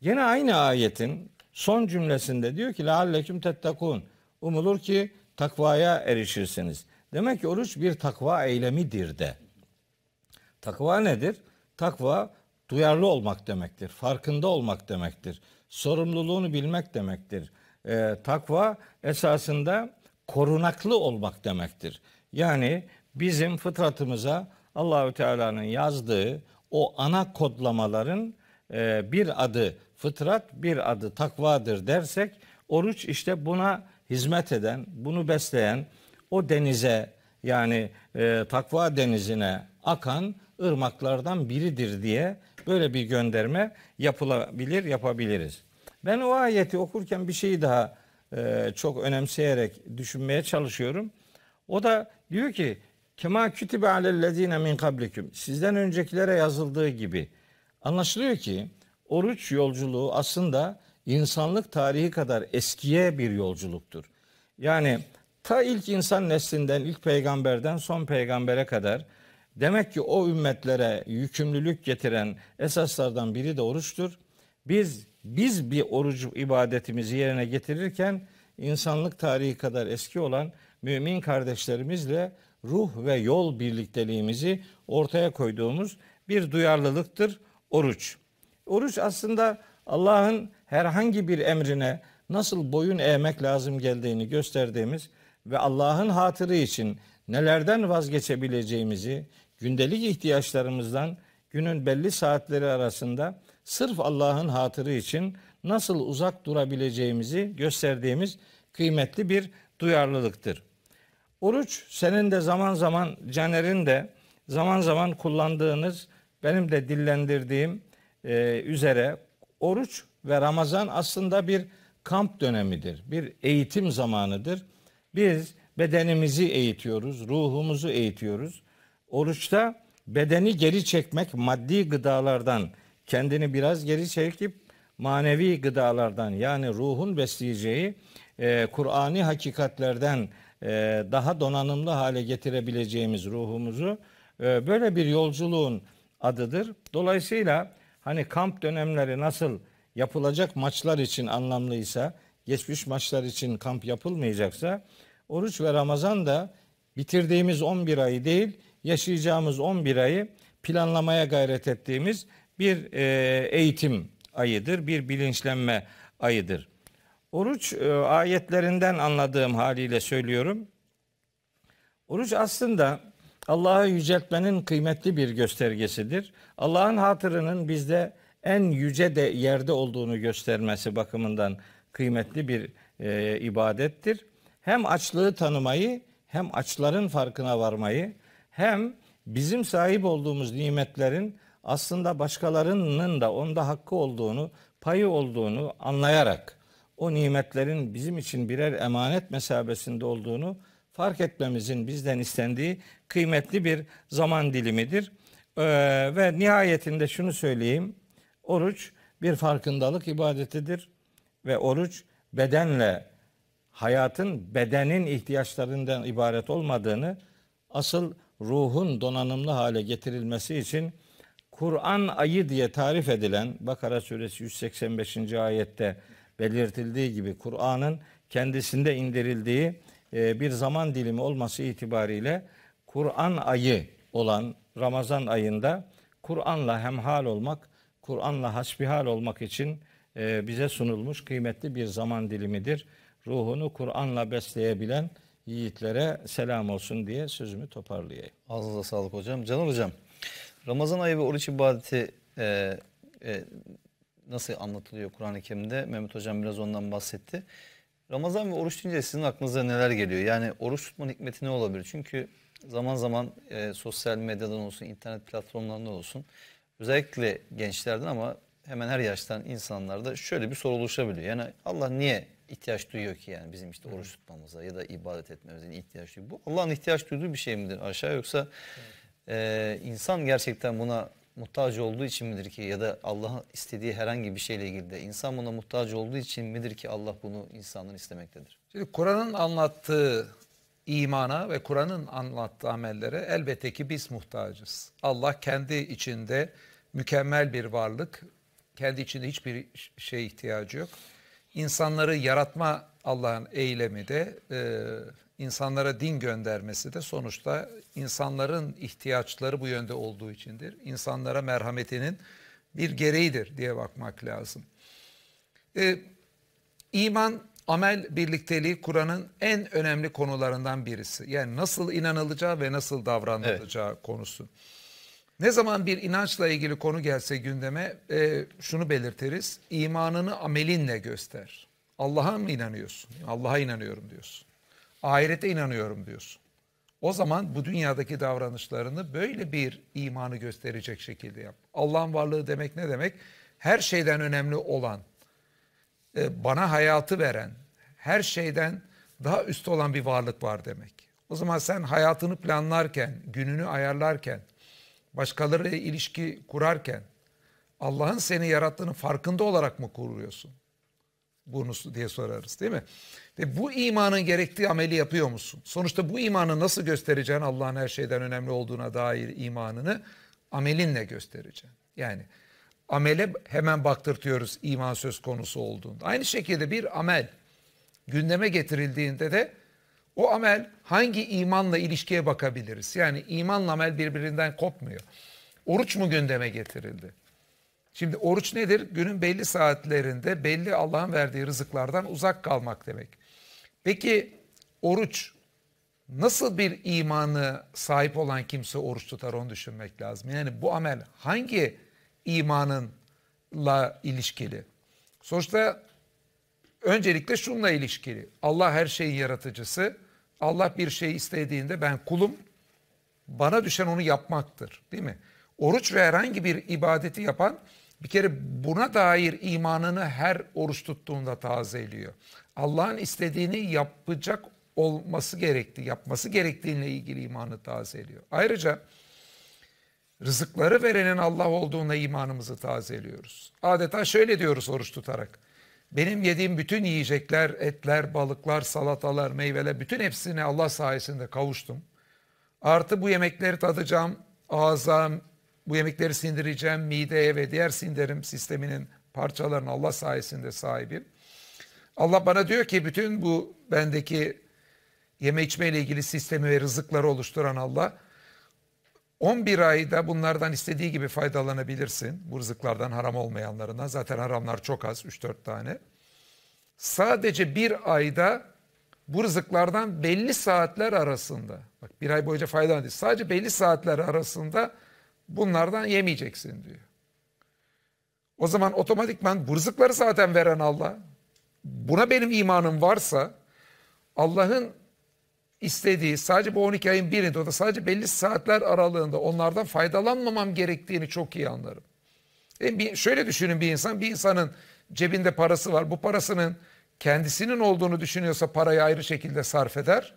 Yine aynı ayetin son cümlesinde diyor ki lealleküm tettekun. Umulur ki takvaya erişirsiniz. Demek ki oruç bir takva eylemidir de. Takva nedir? Takva duyarlı olmak demektir. Farkında olmak demektir. Sorumluluğunu bilmek demektir. E, takva esasında korunaklı olmak demektir. Yani bizim fıtratımıza Allahü Teala'nın yazdığı o ana kodlamaların e, bir adı fıtrat, bir adı takvadır dersek oruç işte buna hizmet eden, bunu besleyen o denize yani e, takva denizine akan ırmaklardan biridir diye böyle bir gönderme yapılabilir, yapabiliriz. Ben o ayeti okurken bir şeyi daha e, çok önemseyerek düşünmeye çalışıyorum. O da diyor ki kema kütibe alellezine min kablikum sizden öncekilere yazıldığı gibi anlaşılıyor ki oruç yolculuğu aslında insanlık tarihi kadar eskiye bir yolculuktur. Yani ta ilk insan neslinden, ilk peygamberden son peygambere kadar Demek ki o ümmetlere yükümlülük getiren esaslardan biri de oruçtur. Biz biz bir orucu ibadetimizi yerine getirirken insanlık tarihi kadar eski olan mümin kardeşlerimizle ruh ve yol birlikteliğimizi ortaya koyduğumuz bir duyarlılıktır oruç. Oruç aslında Allah'ın herhangi bir emrine nasıl boyun eğmek lazım geldiğini gösterdiğimiz ve Allah'ın hatırı için nelerden vazgeçebileceğimizi, gündelik ihtiyaçlarımızdan günün belli saatleri arasında sırf Allah'ın hatırı için nasıl uzak durabileceğimizi gösterdiğimiz kıymetli bir duyarlılıktır. Oruç senin de zaman zaman Caner'in de zaman zaman kullandığınız benim de dillendirdiğim e, üzere oruç ve Ramazan aslında bir kamp dönemidir. Bir eğitim zamanıdır. Biz bedenimizi eğitiyoruz, ruhumuzu eğitiyoruz. Oruçta bedeni geri çekmek maddi gıdalardan kendini biraz geri çekip manevi gıdalardan yani ruhun besleyeceği e, Kur'an'i hakikatlerden e, daha donanımlı hale getirebileceğimiz ruhumuzu e, böyle bir yolculuğun adıdır. Dolayısıyla hani kamp dönemleri nasıl yapılacak maçlar için anlamlıysa, geçmiş maçlar için kamp yapılmayacaksa oruç ve Ramazan da bitirdiğimiz 11 ayı değil, yaşayacağımız 11 ayı planlamaya gayret ettiğimiz bir e, eğitim ayıdır, bir bilinçlenme ayıdır. Oruç e, ayetlerinden anladığım haliyle söylüyorum. Oruç aslında Allah'ı yüceltmenin kıymetli bir göstergesidir. Allah'ın hatırının bizde en yüce de yerde olduğunu göstermesi bakımından kıymetli bir e, ibadettir. Hem açlığı tanımayı hem açların farkına varmayı hem bizim sahip olduğumuz nimetlerin aslında başkalarının da onda hakkı olduğunu, payı olduğunu anlayarak o nimetlerin bizim için birer emanet mesabesinde olduğunu fark etmemizin bizden istendiği kıymetli bir zaman dilimidir. Ee, ve nihayetinde şunu söyleyeyim. Oruç bir farkındalık ibadetidir ve oruç bedenle hayatın bedenin ihtiyaçlarından ibaret olmadığını asıl ruhun donanımlı hale getirilmesi için Kur'an ayı diye tarif edilen Bakara suresi 185. ayette belirtildiği gibi Kur'an'ın kendisinde indirildiği e, bir zaman dilimi olması itibariyle Kur'an ayı olan Ramazan ayında Kur'an'la hemhal olmak, Kur'an'la hasbihal olmak için e, bize sunulmuş kıymetli bir zaman dilimidir. Ruhunu Kur'an'la besleyebilen yiğitlere selam olsun diye sözümü toparlayayım. Ağzınıza sağlık hocam. Caner hocam, Ramazan ayı ve oruç ibadeti e, e, nasıl anlatılıyor Kur'an-ı Kerim'de? Mehmet hocam biraz ondan bahsetti. Ramazan ve oruç deyince sizin aklınıza neler geliyor? Yani oruç tutmanın hikmeti ne olabilir? Çünkü zaman zaman e, sosyal medyadan olsun, internet platformlarında olsun özellikle gençlerden ama hemen her yaştan insanlarda şöyle bir soru oluşabiliyor. Yani Allah niye ihtiyaç duyuyor ki yani bizim işte oruç tutmamıza ya da ibadet etmemize ihtiyaç duyuyor. Bu Allah'ın ihtiyaç duyduğu bir şey midir aşağı yoksa e, insan gerçekten buna muhtaç olduğu için midir ki ya da Allah'ın istediği herhangi bir şeyle ilgili de insan buna muhtaç olduğu için midir ki Allah bunu insandan istemektedir? Şimdi Kur'an'ın anlattığı imana ve Kur'an'ın anlattığı amellere elbette ki biz muhtacız. Allah kendi içinde mükemmel bir varlık. Kendi içinde hiçbir şeye ihtiyacı yok insanları yaratma Allah'ın eylemi de e, insanlara din göndermesi de sonuçta insanların ihtiyaçları bu yönde olduğu içindir. İnsanlara merhametinin bir gereğidir diye bakmak lazım. E, iman, amel birlikteliği Kur'an'ın en önemli konularından birisi. Yani nasıl inanılacağı ve nasıl davranılacağı evet. konusu. Ne zaman bir inançla ilgili konu gelse gündeme e, şunu belirtiriz. İmanını amelinle göster. Allah'a mı inanıyorsun? Allah'a inanıyorum diyorsun. Ahirete inanıyorum diyorsun. O zaman bu dünyadaki davranışlarını böyle bir imanı gösterecek şekilde yap. Allah'ın varlığı demek ne demek? Her şeyden önemli olan, e, bana hayatı veren, her şeyden daha üst olan bir varlık var demek. O zaman sen hayatını planlarken, gününü ayarlarken, başkaları ilişki kurarken Allah'ın seni yarattığının farkında olarak mı kuruyorsun? Bunu diye sorarız değil mi? Ve bu imanın gerektiği ameli yapıyor musun? Sonuçta bu imanı nasıl göstereceğin Allah'ın her şeyden önemli olduğuna dair imanını amelinle göstereceğin. Yani amele hemen baktırtıyoruz iman söz konusu olduğunda. Aynı şekilde bir amel gündeme getirildiğinde de o amel hangi imanla ilişkiye bakabiliriz? Yani imanla amel birbirinden kopmuyor. Oruç mu gündeme getirildi? Şimdi oruç nedir? Günün belli saatlerinde belli Allah'ın verdiği rızıklardan uzak kalmak demek. Peki oruç nasıl bir imanı sahip olan kimse oruç tutar onu düşünmek lazım. Yani bu amel hangi imanınla ilişkili? Sonuçta öncelikle şunla ilişkili. Allah her şeyin yaratıcısı Allah bir şey istediğinde ben kulum, bana düşen onu yapmaktır değil mi? Oruç ve herhangi bir ibadeti yapan bir kere buna dair imanını her oruç tuttuğunda tazeliyor. Allah'ın istediğini yapacak olması gerekti, yapması gerektiğiyle ilgili imanı tazeliyor. Ayrıca rızıkları verenin Allah olduğuna imanımızı tazeliyoruz. Adeta şöyle diyoruz oruç tutarak. Benim yediğim bütün yiyecekler, etler, balıklar, salatalar, meyveler bütün hepsini Allah sayesinde kavuştum. Artı bu yemekleri tadacağım, ağza bu yemekleri sindireceğim, mideye ve diğer sindirim sisteminin parçalarına Allah sayesinde sahibim. Allah bana diyor ki bütün bu bendeki yeme içme ile ilgili sistemi ve rızıkları oluşturan Allah 11 ayda bunlardan istediği gibi faydalanabilirsin. Bu rızıklardan haram olmayanlarına. Zaten haramlar çok az 3-4 tane. Sadece bir ayda bu rızıklardan belli saatler arasında. Bak bir ay boyunca faydalan Sadece belli saatler arasında bunlardan yemeyeceksin diyor. O zaman otomatikman bu rızıkları zaten veren Allah. Buna benim imanım varsa Allah'ın istediği sadece bu 12 ayın birinde o da sadece belli saatler aralığında onlardan faydalanmamam gerektiğini çok iyi anlarım. E bir, şöyle düşünün bir insan bir insanın cebinde parası var bu parasının kendisinin olduğunu düşünüyorsa parayı ayrı şekilde sarf eder.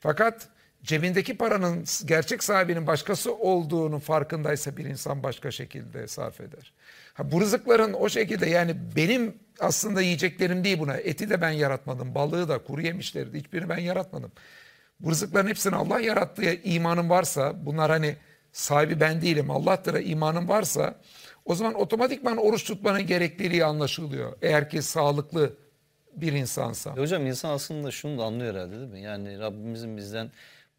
Fakat cebindeki paranın gerçek sahibinin başkası olduğunu farkındaysa bir insan başka şekilde sarf eder. Ha, bu rızıkların o şekilde yani benim aslında yiyeceklerim değil buna. Eti de ben yaratmadım, balığı da, kuru yemişleri de hiçbirini ben yaratmadım. Bu rızıkların hepsini Allah yarattığı imanım varsa bunlar hani sahibi ben değilim Allah'tır imanım varsa o zaman otomatikman oruç tutmanın gerekliliği anlaşılıyor. Eğer ki sağlıklı bir insansa. E hocam insan aslında şunu da anlıyor herhalde değil mi? Yani Rabbimizin bizden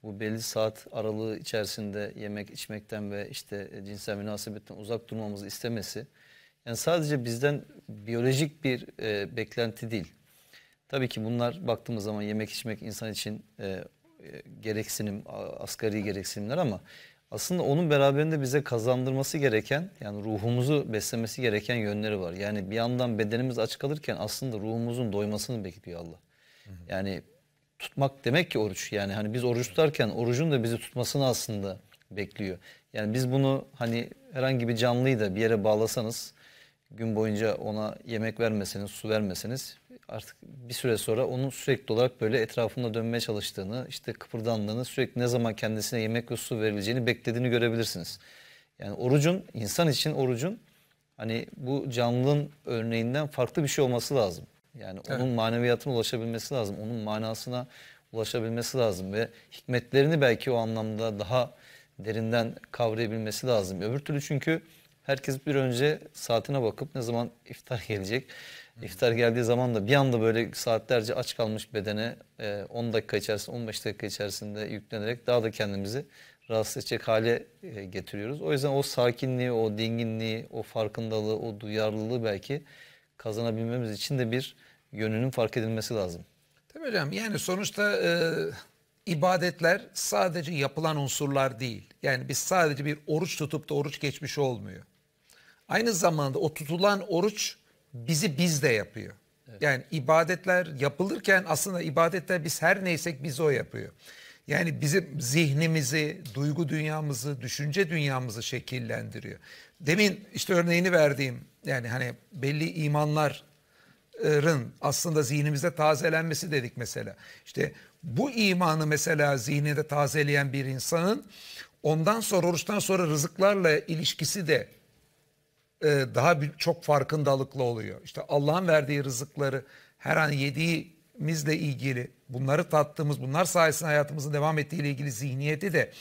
bu belli saat aralığı içerisinde yemek içmekten ve işte e, cinsel münasebetten uzak durmamızı istemesi yani sadece bizden biyolojik bir e, beklenti değil. Tabii ki bunlar baktığımız zaman yemek içmek insan için e, e, gereksinim, asgari gereksinimler ama aslında onun beraberinde bize kazandırması gereken yani ruhumuzu beslemesi gereken yönleri var. Yani bir yandan bedenimiz aç kalırken aslında ruhumuzun doymasını bekliyor Allah. Yani tutmak demek ki oruç. Yani hani biz oruç tutarken orucun da bizi tutmasını aslında bekliyor. Yani biz bunu hani herhangi bir canlıyı da bir yere bağlasanız gün boyunca ona yemek vermeseniz, su vermeseniz artık bir süre sonra onun sürekli olarak böyle etrafında dönmeye çalıştığını, işte kıpırdandığını, sürekli ne zaman kendisine yemek ve su verileceğini beklediğini görebilirsiniz. Yani orucun, insan için orucun hani bu canlının örneğinden farklı bir şey olması lazım. Yani evet. onun maneviyatına ulaşabilmesi lazım. Onun manasına ulaşabilmesi lazım ve hikmetlerini belki o anlamda daha derinden kavrayabilmesi lazım. Öbür türlü çünkü herkes bir önce saatine bakıp ne zaman iftar gelecek. İftar geldiği zaman da bir anda böyle saatlerce aç kalmış bedene 10 e, dakika içerisinde 15 dakika içerisinde yüklenerek daha da kendimizi rahatsız edecek hale e, getiriyoruz. O yüzden o sakinliği, o dinginliği, o farkındalığı, o duyarlılığı belki kazanabilmemiz için de bir yönünün fark edilmesi lazım. Tabii hocam yani sonuçta e, ibadetler sadece yapılan unsurlar değil. Yani biz sadece bir oruç tutup da oruç geçmiş olmuyor. Aynı zamanda o tutulan oruç bizi biz de yapıyor. Evet. Yani ibadetler yapılırken aslında ibadetler biz her neysek biz o yapıyor. Yani bizim zihnimizi, duygu dünyamızı, düşünce dünyamızı şekillendiriyor. Demin işte örneğini verdiğim yani hani belli imanlar aslında zihnimizde tazelenmesi dedik mesela. İşte bu imanı mesela zihninde tazeleyen bir insanın ondan sonra oruçtan sonra rızıklarla ilişkisi de e, daha bir, çok farkındalıklı oluyor. İşte Allah'ın verdiği rızıkları her an yediğimizle ilgili bunları tattığımız bunlar sayesinde hayatımızın devam ettiğiyle ilgili zihniyeti de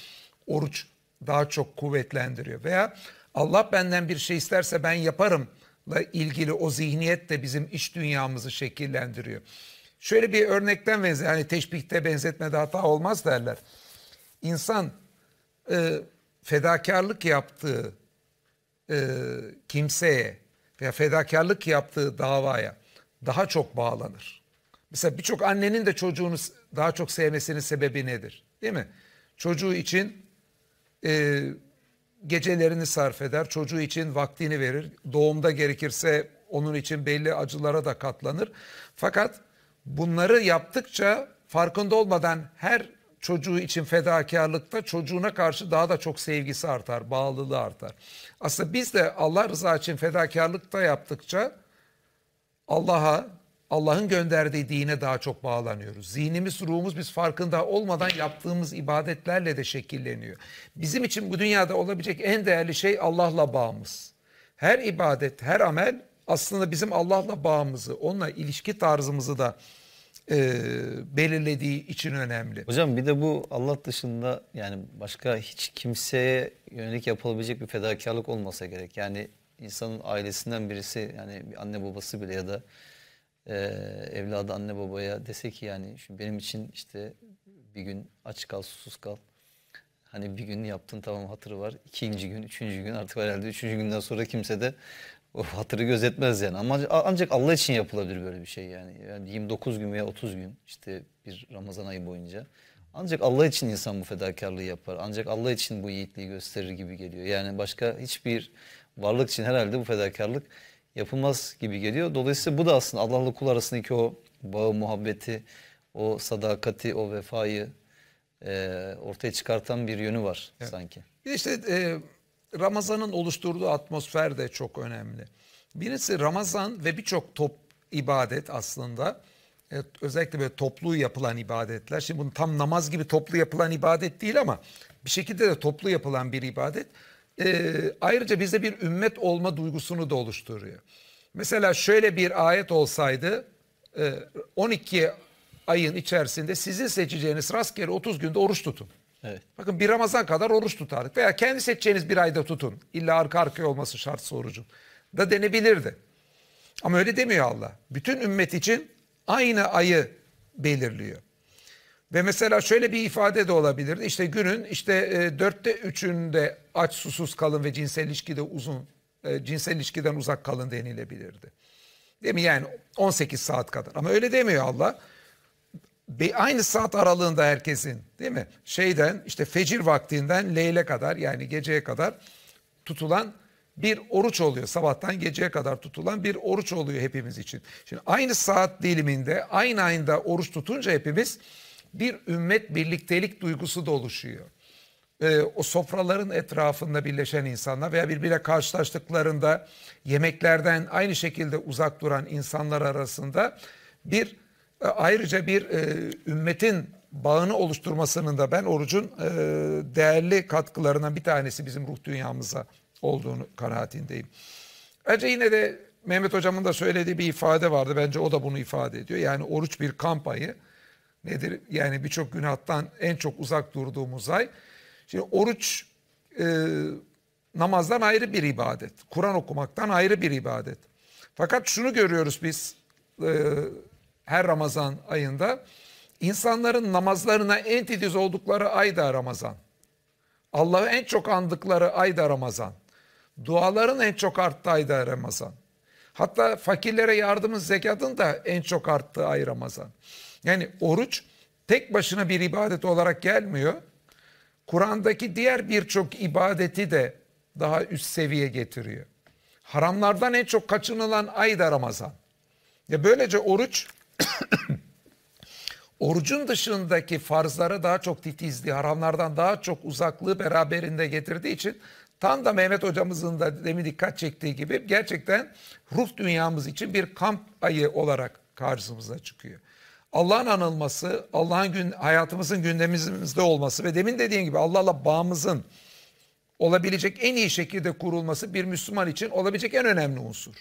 oruç daha çok kuvvetlendiriyor. Veya Allah benden bir şey isterse ben yaparım ilgili o zihniyet de bizim iş dünyamızı şekillendiriyor. Şöyle bir örnekten benzer, hani teşbihte benzetme benzetmede hata olmaz derler. İnsan e, fedakarlık yaptığı e, kimseye veya fedakarlık yaptığı davaya daha çok bağlanır. Mesela birçok annenin de çocuğunu daha çok sevmesinin sebebi nedir? Değil mi? Çocuğu için e, gecelerini sarf eder, çocuğu için vaktini verir. Doğumda gerekirse onun için belli acılara da katlanır. Fakat bunları yaptıkça farkında olmadan her çocuğu için fedakarlıkta çocuğuna karşı daha da çok sevgisi artar, bağlılığı artar. Aslında biz de Allah rızası için fedakarlıkta yaptıkça Allah'a Allah'ın gönderdiği dine daha çok bağlanıyoruz. Zihnimiz, ruhumuz biz farkında olmadan yaptığımız ibadetlerle de şekilleniyor. Bizim için bu dünyada olabilecek en değerli şey Allah'la bağımız. Her ibadet, her amel aslında bizim Allah'la bağımızı, onunla ilişki tarzımızı da e, belirlediği için önemli. Hocam bir de bu Allah dışında yani başka hiç kimseye yönelik yapılabilecek bir fedakarlık olmasa gerek. Yani insanın ailesinden birisi yani bir anne babası bile ya da e, evladı anne babaya dese ki yani şu benim için işte bir gün aç kal susuz kal. Hani bir gün yaptın tamam hatırı var. ikinci gün, üçüncü gün artık herhalde üçüncü günden sonra kimse de o hatırı gözetmez yani. Ama ancak Allah için yapılabilir böyle bir şey yani. yani 29 gün veya 30 gün işte bir Ramazan ayı boyunca. Ancak Allah için insan bu fedakarlığı yapar. Ancak Allah için bu yiğitliği gösterir gibi geliyor. Yani başka hiçbir varlık için herhalde bu fedakarlık yapılmaz gibi geliyor. Dolayısıyla bu da aslında Allah'la kul arasındaki o bağı, muhabbeti, o sadakati, o vefayı e, ortaya çıkartan bir yönü var evet. sanki. Bir işte e, Ramazan'ın oluşturduğu atmosfer de çok önemli. Birisi Ramazan ve birçok top ibadet aslında evet, özellikle böyle toplu yapılan ibadetler. Şimdi bunu tam namaz gibi toplu yapılan ibadet değil ama bir şekilde de toplu yapılan bir ibadet e, ayrıca bize bir ümmet olma duygusunu da oluşturuyor. Mesela şöyle bir ayet olsaydı e, 12 ayın içerisinde sizin seçeceğiniz rastgele 30 günde oruç tutun. Evet. Bakın bir Ramazan kadar oruç tutardık veya kendi seçeceğiniz bir ayda tutun. İlla arka arkaya olması şart orucun da denebilirdi. Ama öyle demiyor Allah. Bütün ümmet için aynı ayı belirliyor. Ve mesela şöyle bir ifade de olabilirdi. İşte günün işte e, dörtte üçünde aç susuz kalın ve cinsel ilişkide uzun, e, cinsel ilişkiden uzak kalın denilebilirdi. Değil mi? Yani 18 saat kadar. Ama öyle demiyor Allah. Be, aynı saat aralığında herkesin değil mi? Şeyden işte fecir vaktinden leyle kadar yani geceye kadar tutulan bir oruç oluyor. Sabahtan geceye kadar tutulan bir oruç oluyor hepimiz için. Şimdi aynı saat diliminde aynı ayında oruç tutunca hepimiz bir ümmet birliktelik duygusu da oluşuyor. E, o sofraların etrafında birleşen insanlar veya birbirine karşılaştıklarında yemeklerden aynı şekilde uzak duran insanlar arasında bir e, ayrıca bir e, ümmetin bağını oluşturmasının da ben orucun e, değerli katkılarından bir tanesi bizim ruh dünyamıza olduğunu kanaatindeyim. Bence yine de Mehmet hocamın da söylediği bir ifade vardı. Bence o da bunu ifade ediyor. Yani oruç bir kampayı nedir? Yani birçok günahtan en çok uzak durduğumuz ay. Şimdi oruç e, namazdan ayrı bir ibadet. Kur'an okumaktan ayrı bir ibadet. Fakat şunu görüyoruz biz e, her Ramazan ayında. insanların namazlarına en titiz oldukları ay da Ramazan. Allah'ı en çok andıkları ay da Ramazan. Duaların en çok arttığı ay da Ramazan. Hatta fakirlere yardımın zekatın da en çok arttığı ay Ramazan. Yani oruç tek başına bir ibadet olarak gelmiyor. Kur'an'daki diğer birçok ibadeti de daha üst seviye getiriyor. Haramlardan en çok kaçınılan ay da Ramazan. Ya böylece oruç [coughs] orucun dışındaki farzları daha çok titizliği, haramlardan daha çok uzaklığı beraberinde getirdiği için tam da Mehmet hocamızın da demin dikkat çektiği gibi gerçekten ruh dünyamız için bir kamp ayı olarak karşımıza çıkıyor. Allah'ın anılması, Allah'ın gün, hayatımızın gündemimizde olması ve demin dediğim gibi Allah'la bağımızın olabilecek en iyi şekilde kurulması bir Müslüman için olabilecek en önemli unsur.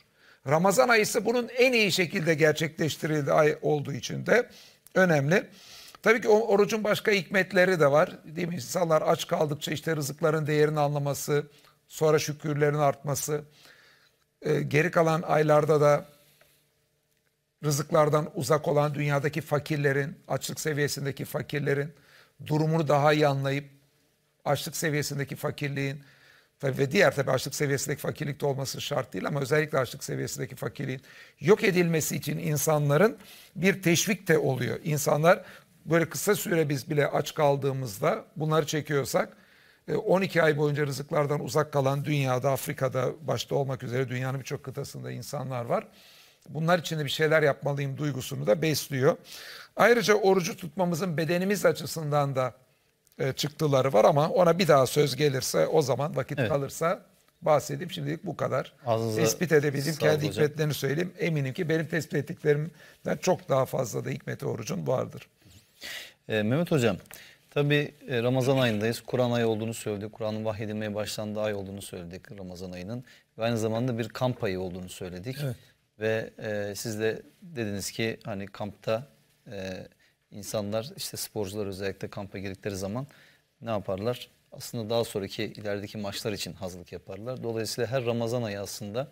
Ramazan ayı ise bunun en iyi şekilde gerçekleştirildiği ay olduğu için de önemli. Tabii ki orucun başka hikmetleri de var. Değil mi? İnsanlar aç kaldıkça işte rızıkların değerini anlaması, sonra şükürlerin artması, ee, geri kalan aylarda da rızıklardan uzak olan dünyadaki fakirlerin, açlık seviyesindeki fakirlerin durumunu daha iyi anlayıp açlık seviyesindeki fakirliğin ve diğer tabii açlık seviyesindeki fakirlik de olması şart değil ama özellikle açlık seviyesindeki fakirliğin yok edilmesi için insanların bir teşvik de oluyor. İnsanlar böyle kısa süre biz bile aç kaldığımızda bunları çekiyorsak 12 e, ay boyunca rızıklardan uzak kalan dünyada, Afrika'da başta olmak üzere dünyanın birçok kıtasında insanlar var bunlar için de bir şeyler yapmalıyım duygusunu da besliyor. Ayrıca orucu tutmamızın bedenimiz açısından da e, çıktıları var ama ona bir daha söz gelirse o zaman vakit evet. kalırsa bahsedeyim. Şimdilik bu kadar. Ağzınıza tespit edebildiğim kendi hocam. hikmetlerini söyleyeyim. Eminim ki benim tespit ettiklerimden çok daha fazla da hikmeti orucun vardır. E, Mehmet Hocam, tabii e, Ramazan ayındayız. Kur'an ayı olduğunu söyledik. Kur'an'ın vahyedilmeye başlandığı ay olduğunu söyledik Ramazan ayının. Ve aynı zamanda bir kamp ayı olduğunu söyledik. Evet. Ve e, siz de dediniz ki hani kampta e, insanlar işte sporcular özellikle kampa girdikleri zaman ne yaparlar? Aslında daha sonraki ilerideki maçlar için hazırlık yaparlar. Dolayısıyla her Ramazan ayı aslında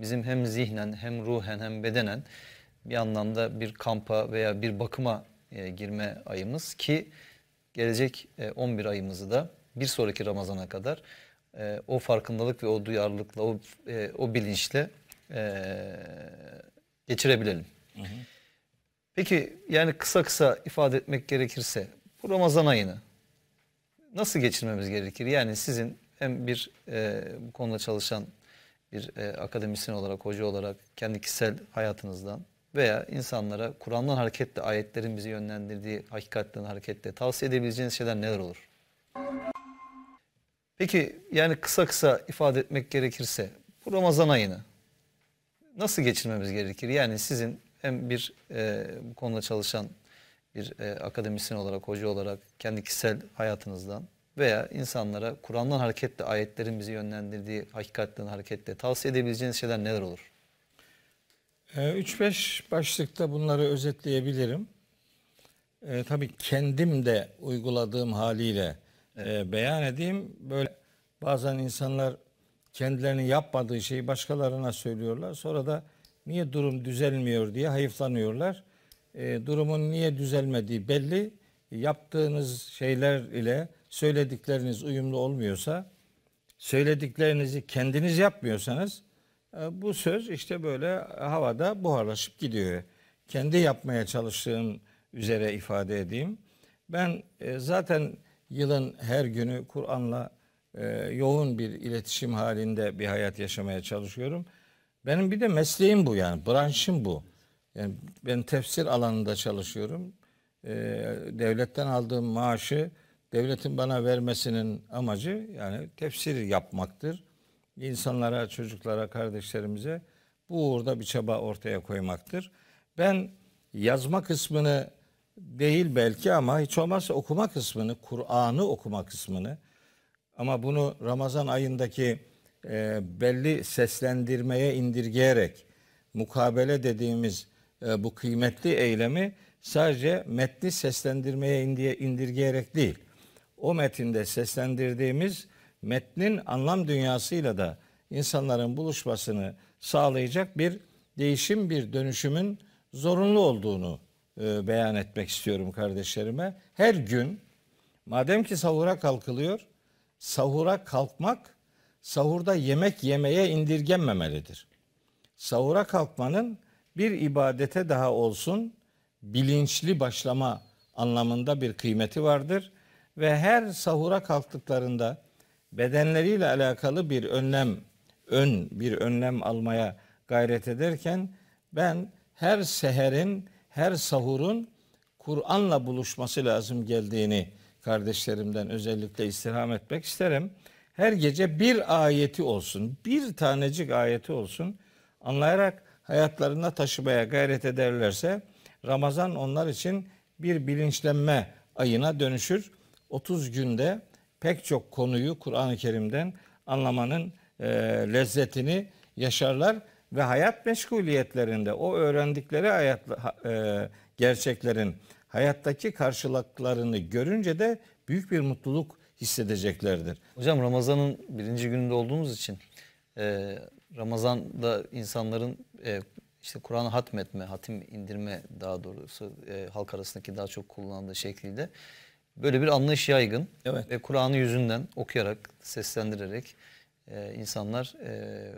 bizim hem zihnen hem ruhen hem bedenen bir anlamda bir kampa veya bir bakıma e, girme ayımız ki gelecek e, 11 ayımızı da bir sonraki Ramazan'a kadar e, o farkındalık ve o duyarlılıkla o, e, o bilinçle e, geçirebilelim. Hı hı. Peki yani kısa kısa ifade etmek gerekirse bu Ramazan ayını nasıl geçirmemiz gerekir? Yani sizin hem bir e, bu konuda çalışan bir e, akademisyen olarak, hoca olarak kendi kişisel hayatınızdan veya insanlara Kur'an'dan hareketle ayetlerin bizi yönlendirdiği hakikatten hareketle tavsiye edebileceğiniz şeyler neler olur? Peki yani kısa kısa ifade etmek gerekirse bu Ramazan ayını nasıl geçirmemiz gerekir? Yani sizin hem bir e, bu konuda çalışan bir e, akademisyen olarak, hoca olarak kendi kişisel hayatınızdan veya insanlara Kur'an'dan hareketle ayetlerin bizi yönlendirdiği hakikatten hareketle tavsiye edebileceğiniz şeyler neler olur? 3-5 e, başlıkta bunları özetleyebilirim. E, tabii kendim de uyguladığım haliyle evet. e, beyan edeyim. Böyle bazen insanlar kendilerinin yapmadığı şeyi başkalarına söylüyorlar. Sonra da niye durum düzelmiyor diye hayıflanıyorlar. E, durumun niye düzelmediği belli. Yaptığınız şeyler ile söyledikleriniz uyumlu olmuyorsa, söylediklerinizi kendiniz yapmıyorsanız e, bu söz işte böyle havada buharlaşıp gidiyor. Kendi yapmaya çalıştığım üzere ifade edeyim. Ben e, zaten yılın her günü Kur'an'la e, yoğun bir iletişim halinde bir hayat yaşamaya çalışıyorum. Benim bir de mesleğim bu yani branşım bu. Yani ben tefsir alanında çalışıyorum. E, devletten aldığım maaşı devletin bana vermesinin amacı yani tefsir yapmaktır. İnsanlara, çocuklara, kardeşlerimize bu uğurda bir çaba ortaya koymaktır. Ben yazma kısmını değil belki ama hiç olmazsa okuma kısmını, Kur'an'ı okuma kısmını ama bunu Ramazan ayındaki e, belli seslendirmeye indirgeyerek mukabele dediğimiz e, bu kıymetli eylemi sadece metni seslendirmeye indirgeyerek değil. O metinde seslendirdiğimiz metnin anlam dünyasıyla da insanların buluşmasını sağlayacak bir değişim, bir dönüşümün zorunlu olduğunu e, beyan etmek istiyorum kardeşlerime. Her gün madem ki sahura kalkılıyor, sahura kalkmak sahurda yemek yemeye indirgenmemelidir. Sahura kalkmanın bir ibadete daha olsun bilinçli başlama anlamında bir kıymeti vardır ve her sahura kalktıklarında bedenleriyle alakalı bir önlem, ön bir önlem almaya gayret ederken ben her seherin, her sahurun Kur'an'la buluşması lazım geldiğini kardeşlerimden özellikle istirham etmek isterim. Her gece bir ayeti olsun, bir tanecik ayeti olsun anlayarak hayatlarına taşımaya gayret ederlerse Ramazan onlar için bir bilinçlenme ayına dönüşür. 30 günde pek çok konuyu Kur'an-ı Kerim'den anlamanın e, lezzetini yaşarlar ve hayat meşguliyetlerinde o öğrendikleri hayat, e, gerçeklerin hayattaki karşılıklarını görünce de büyük bir mutluluk hissedeceklerdir. Hocam Ramazan'ın birinci gününde olduğumuz için e, Ramazan'da insanların e, işte Kur'an'ı hatmetme, hatim indirme daha doğrusu e, halk arasındaki daha çok kullandığı şekilde böyle bir anlayış yaygın. Evet. Ve Kur'an'ı yüzünden okuyarak, seslendirerek e, insanlar e,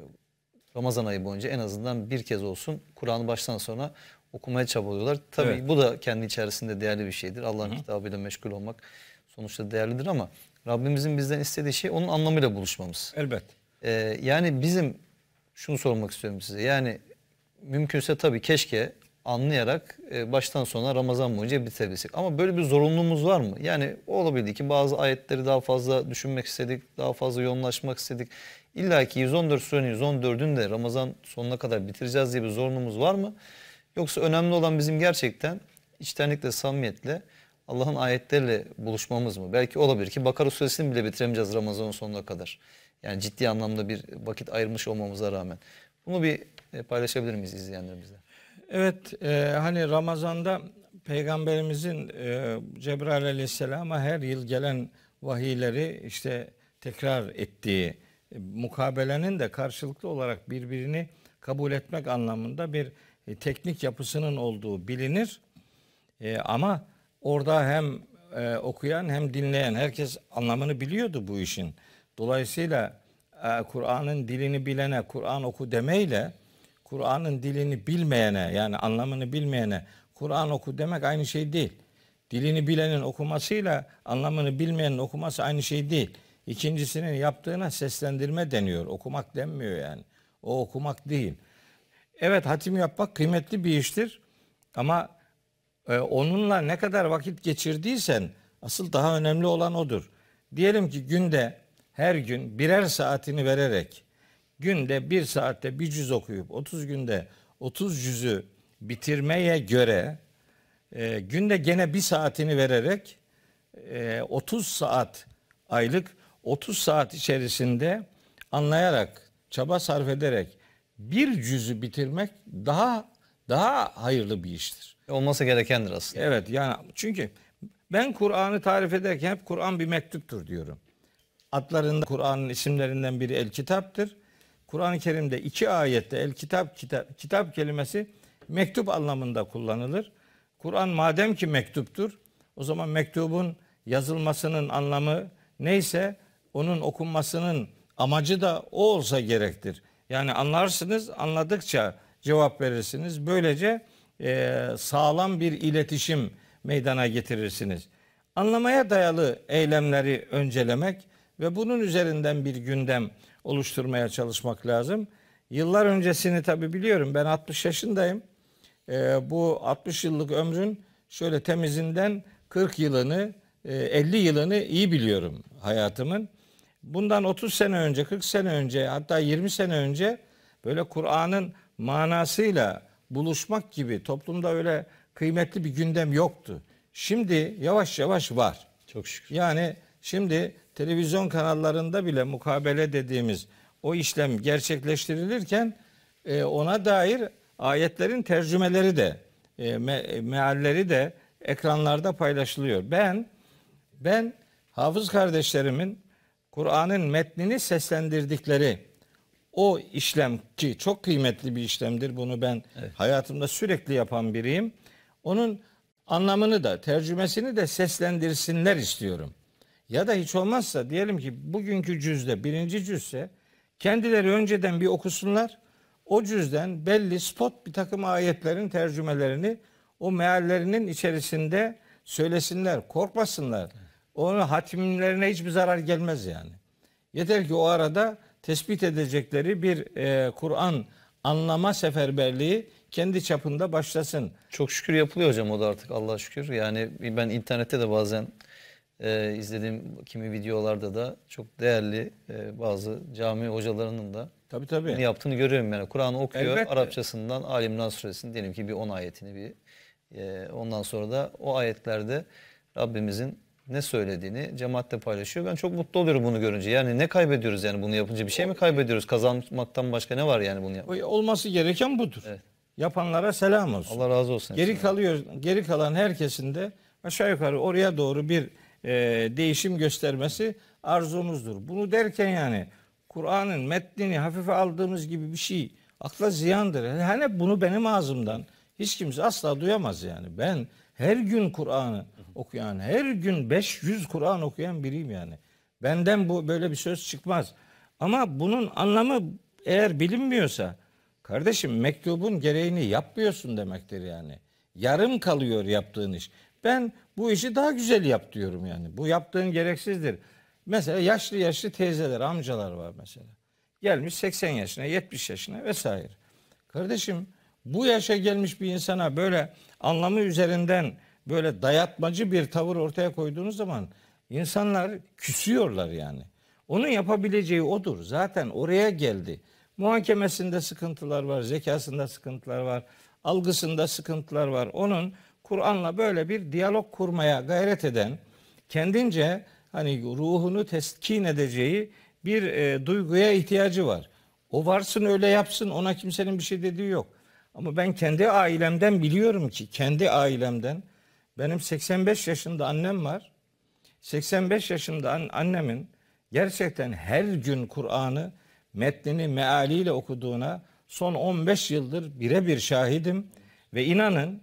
Ramazan ayı boyunca en azından bir kez olsun Kur'an'ı baştan sona okumaya çabalıyorlar. Tabii evet. bu da kendi içerisinde değerli bir şeydir. Allah'ın kitabıyla meşgul olmak sonuçta değerlidir ama Rabbimizin bizden istediği şey onun anlamıyla buluşmamız. Elbet. Ee, yani bizim şunu sormak istiyorum size. Yani mümkünse tabii keşke anlayarak e, baştan sona Ramazan boyunca bitirebilsek. Ama böyle bir zorunluluğumuz var mı? Yani olabildi ki bazı ayetleri daha fazla düşünmek istedik, daha fazla yoğunlaşmak istedik. İlla ki 114 surenin 114'ünü de Ramazan sonuna kadar bitireceğiz diye bir zorunluluğumuz var mı? Yoksa önemli olan bizim gerçekten içtenlikle, samimiyetle Allah'ın ayetleriyle buluşmamız mı? Belki olabilir ki Bakara suresini bile bitiremeyeceğiz Ramazan'ın sonuna kadar. Yani ciddi anlamda bir vakit ayırmış olmamıza rağmen. Bunu bir e, paylaşabilir miyiz izleyenlerimizle? Evet, e, hani Ramazan'da Peygamberimizin e, Cebrail aleyhisselama her yıl gelen vahiyleri işte tekrar ettiği, e, mukabelenin de karşılıklı olarak birbirini kabul etmek anlamında bir e, teknik yapısının olduğu bilinir. E, ama orada hem e, okuyan hem dinleyen herkes anlamını biliyordu bu işin. Dolayısıyla e, Kur'an'ın dilini bilene Kur'an oku demeyle Kur'an'ın dilini bilmeyene yani anlamını bilmeyene Kur'an oku demek aynı şey değil. Dilini bilenin okumasıyla anlamını bilmeyenin okuması aynı şey değil. İkincisinin yaptığına seslendirme deniyor. Okumak denmiyor yani. O okumak değil. Evet hatim yapmak kıymetli bir iştir. Ama e, onunla ne kadar vakit geçirdiysen asıl daha önemli olan odur. Diyelim ki günde her gün birer saatini vererek günde bir saatte bir cüz okuyup 30 günde 30 cüzü bitirmeye göre e, günde gene bir saatini vererek e, 30 saat aylık 30 saat içerisinde anlayarak çaba sarf ederek bir cüzü bitirmek daha daha hayırlı bir iştir. Olması gerekendir aslında. Evet yani çünkü ben Kur'an'ı tarif ederken hep Kur'an bir mektuptur diyorum. Adlarında Kur'an'ın isimlerinden biri El Kitap'tır. Kur'an-ı Kerim'de iki ayette El Kitap kitap kitap kelimesi mektup anlamında kullanılır. Kur'an madem ki mektuptur o zaman mektubun yazılmasının anlamı neyse onun okunmasının amacı da o olsa gerektir. Yani anlarsınız, anladıkça cevap verirsiniz. Böylece e, sağlam bir iletişim meydana getirirsiniz. Anlamaya dayalı eylemleri öncelemek ve bunun üzerinden bir gündem oluşturmaya çalışmak lazım. Yıllar öncesini tabi biliyorum. Ben 60 yaşındayım. E, bu 60 yıllık ömrün şöyle temizinden 40 yılını, e, 50 yılını iyi biliyorum hayatımın bundan 30 sene önce, 40 sene önce hatta 20 sene önce böyle Kur'an'ın manasıyla buluşmak gibi toplumda öyle kıymetli bir gündem yoktu. Şimdi yavaş yavaş var. Çok şükür. Yani şimdi televizyon kanallarında bile mukabele dediğimiz o işlem gerçekleştirilirken e, ona dair ayetlerin tercümeleri de e, e, mealleri de ekranlarda paylaşılıyor. Ben ben hafız kardeşlerimin Kur'an'ın metnini seslendirdikleri o işlem ki çok kıymetli bir işlemdir. Bunu ben evet. hayatımda sürekli yapan biriyim. Onun anlamını da tercümesini de seslendirsinler istiyorum. Ya da hiç olmazsa diyelim ki bugünkü cüzde birinci cüzse kendileri önceden bir okusunlar. O cüzden belli spot bir takım ayetlerin tercümelerini o meallerinin içerisinde söylesinler, korkmasınlar. Evet. Onun hatimlerine hiçbir zarar gelmez yani. Yeter ki o arada tespit edecekleri bir e, Kur'an anlama seferberliği kendi çapında başlasın. Çok şükür yapılıyor hocam o da artık Allah'a şükür. Yani ben internette de bazen e, izlediğim kimi videolarda da çok değerli e, bazı cami hocalarının da tabii, tabii. bunu yaptığını görüyorum. Yani Kur'an'ı okuyor Elbette. Arapçasından Alimran suresinin diyelim ki bir 10 ayetini bir e, ondan sonra da o ayetlerde Rabbimizin ne söylediğini cemaatle paylaşıyor. Ben çok mutlu oluyorum bunu görünce. Yani ne kaybediyoruz yani bunu yapınca bir şey mi kaybediyoruz? Kazanmaktan başka ne var yani bunu yapmak? Olması gereken budur. Evet. Yapanlara selam olsun. Allah razı olsun. Geri kalıyor, geri kalan herkesin de aşağı yukarı oraya doğru bir e, değişim göstermesi arzumuzdur. Bunu derken yani Kur'an'ın metnini hafife aldığımız gibi bir şey akla ziyandır. Hani bunu benim ağzımdan hiç kimse asla duyamaz yani. Ben her gün Kur'an'ı okuyan, her gün 500 Kur'an okuyan biriyim yani. Benden bu böyle bir söz çıkmaz. Ama bunun anlamı eğer bilinmiyorsa kardeşim mektubun gereğini yapmıyorsun demektir yani. Yarım kalıyor yaptığın iş. Ben bu işi daha güzel yap diyorum yani. Bu yaptığın gereksizdir. Mesela yaşlı yaşlı teyzeler, amcalar var mesela. Gelmiş 80 yaşına, 70 yaşına vesaire. Kardeşim bu yaşa gelmiş bir insana böyle anlamı üzerinden böyle dayatmacı bir tavır ortaya koyduğunuz zaman insanlar küsüyorlar yani. Onun yapabileceği odur. Zaten oraya geldi. Muhakemesinde sıkıntılar var, zekasında sıkıntılar var, algısında sıkıntılar var. Onun Kur'an'la böyle bir diyalog kurmaya gayret eden, kendince hani ruhunu teskin edeceği bir e, duyguya ihtiyacı var. O varsın öyle yapsın ona kimsenin bir şey dediği yok. Ama ben kendi ailemden biliyorum ki kendi ailemden benim 85 yaşında annem var. 85 yaşında annemin gerçekten her gün Kur'an'ı metnini mealiyle okuduğuna son 15 yıldır birebir şahidim ve inanın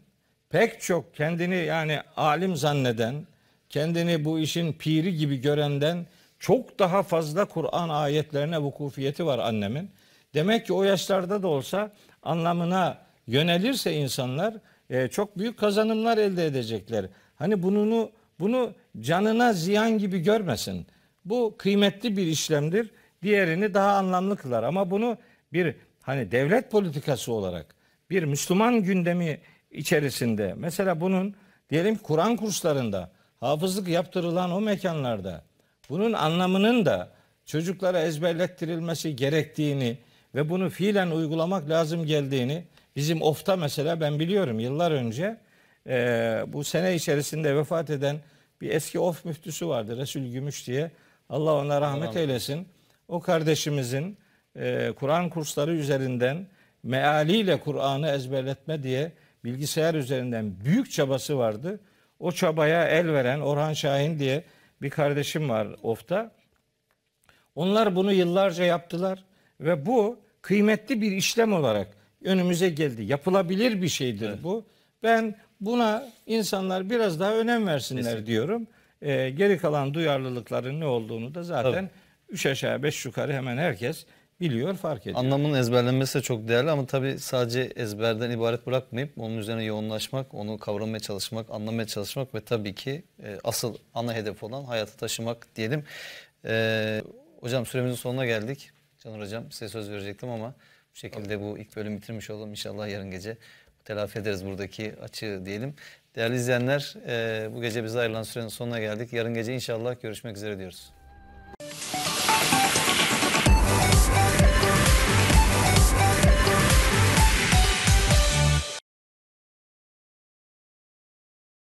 pek çok kendini yani alim zanneden, kendini bu işin piri gibi görenden çok daha fazla Kur'an ayetlerine vukufiyeti var annemin. Demek ki o yaşlarda da olsa anlamına yönelirse insanlar e, çok büyük kazanımlar elde edecekler. Hani bununu bunu canına ziyan gibi görmesin. Bu kıymetli bir işlemdir. Diğerini daha anlamlı kılar ama bunu bir hani devlet politikası olarak bir Müslüman gündemi içerisinde mesela bunun diyelim Kur'an kurslarında hafızlık yaptırılan o mekanlarda bunun anlamının da çocuklara ezberlettirilmesi gerektiğini ve bunu fiilen uygulamak lazım geldiğini bizim ofta mesela ben biliyorum yıllar önce e, bu sene içerisinde vefat eden bir eski of müftüsü vardı Resul Gümüş diye. Allah ona rahmet Allah eylesin. O kardeşimizin e, Kur'an kursları üzerinden mealiyle Kur'an'ı ezberletme diye bilgisayar üzerinden büyük çabası vardı. O çabaya el veren Orhan Şahin diye bir kardeşim var Of'ta. Onlar bunu yıllarca yaptılar ve bu kıymetli bir işlem olarak önümüze geldi. Yapılabilir bir şeydir evet. bu. Ben buna insanlar biraz daha önem versinler Kesinlikle. diyorum. Ee, geri kalan duyarlılıkların ne olduğunu da zaten Tabii. üç aşağı beş yukarı hemen herkes biliyor, fark ediyor. Anlamın ezberlenmesi de çok değerli ama tabii sadece ezberden ibaret bırakmayıp onun üzerine yoğunlaşmak, onu kavramaya çalışmak, anlamaya çalışmak ve tabii ki e, asıl ana hedef olan hayatı taşımak diyelim. E, hocam süremizin sonuna geldik. Canur Hocam size söz verecektim ama bu şekilde bu ilk bölüm bitirmiş olalım. İnşallah yarın gece telafi ederiz buradaki açığı diyelim. Değerli izleyenler e, bu gece bize ayrılan sürenin sonuna geldik. Yarın gece inşallah görüşmek üzere diyoruz.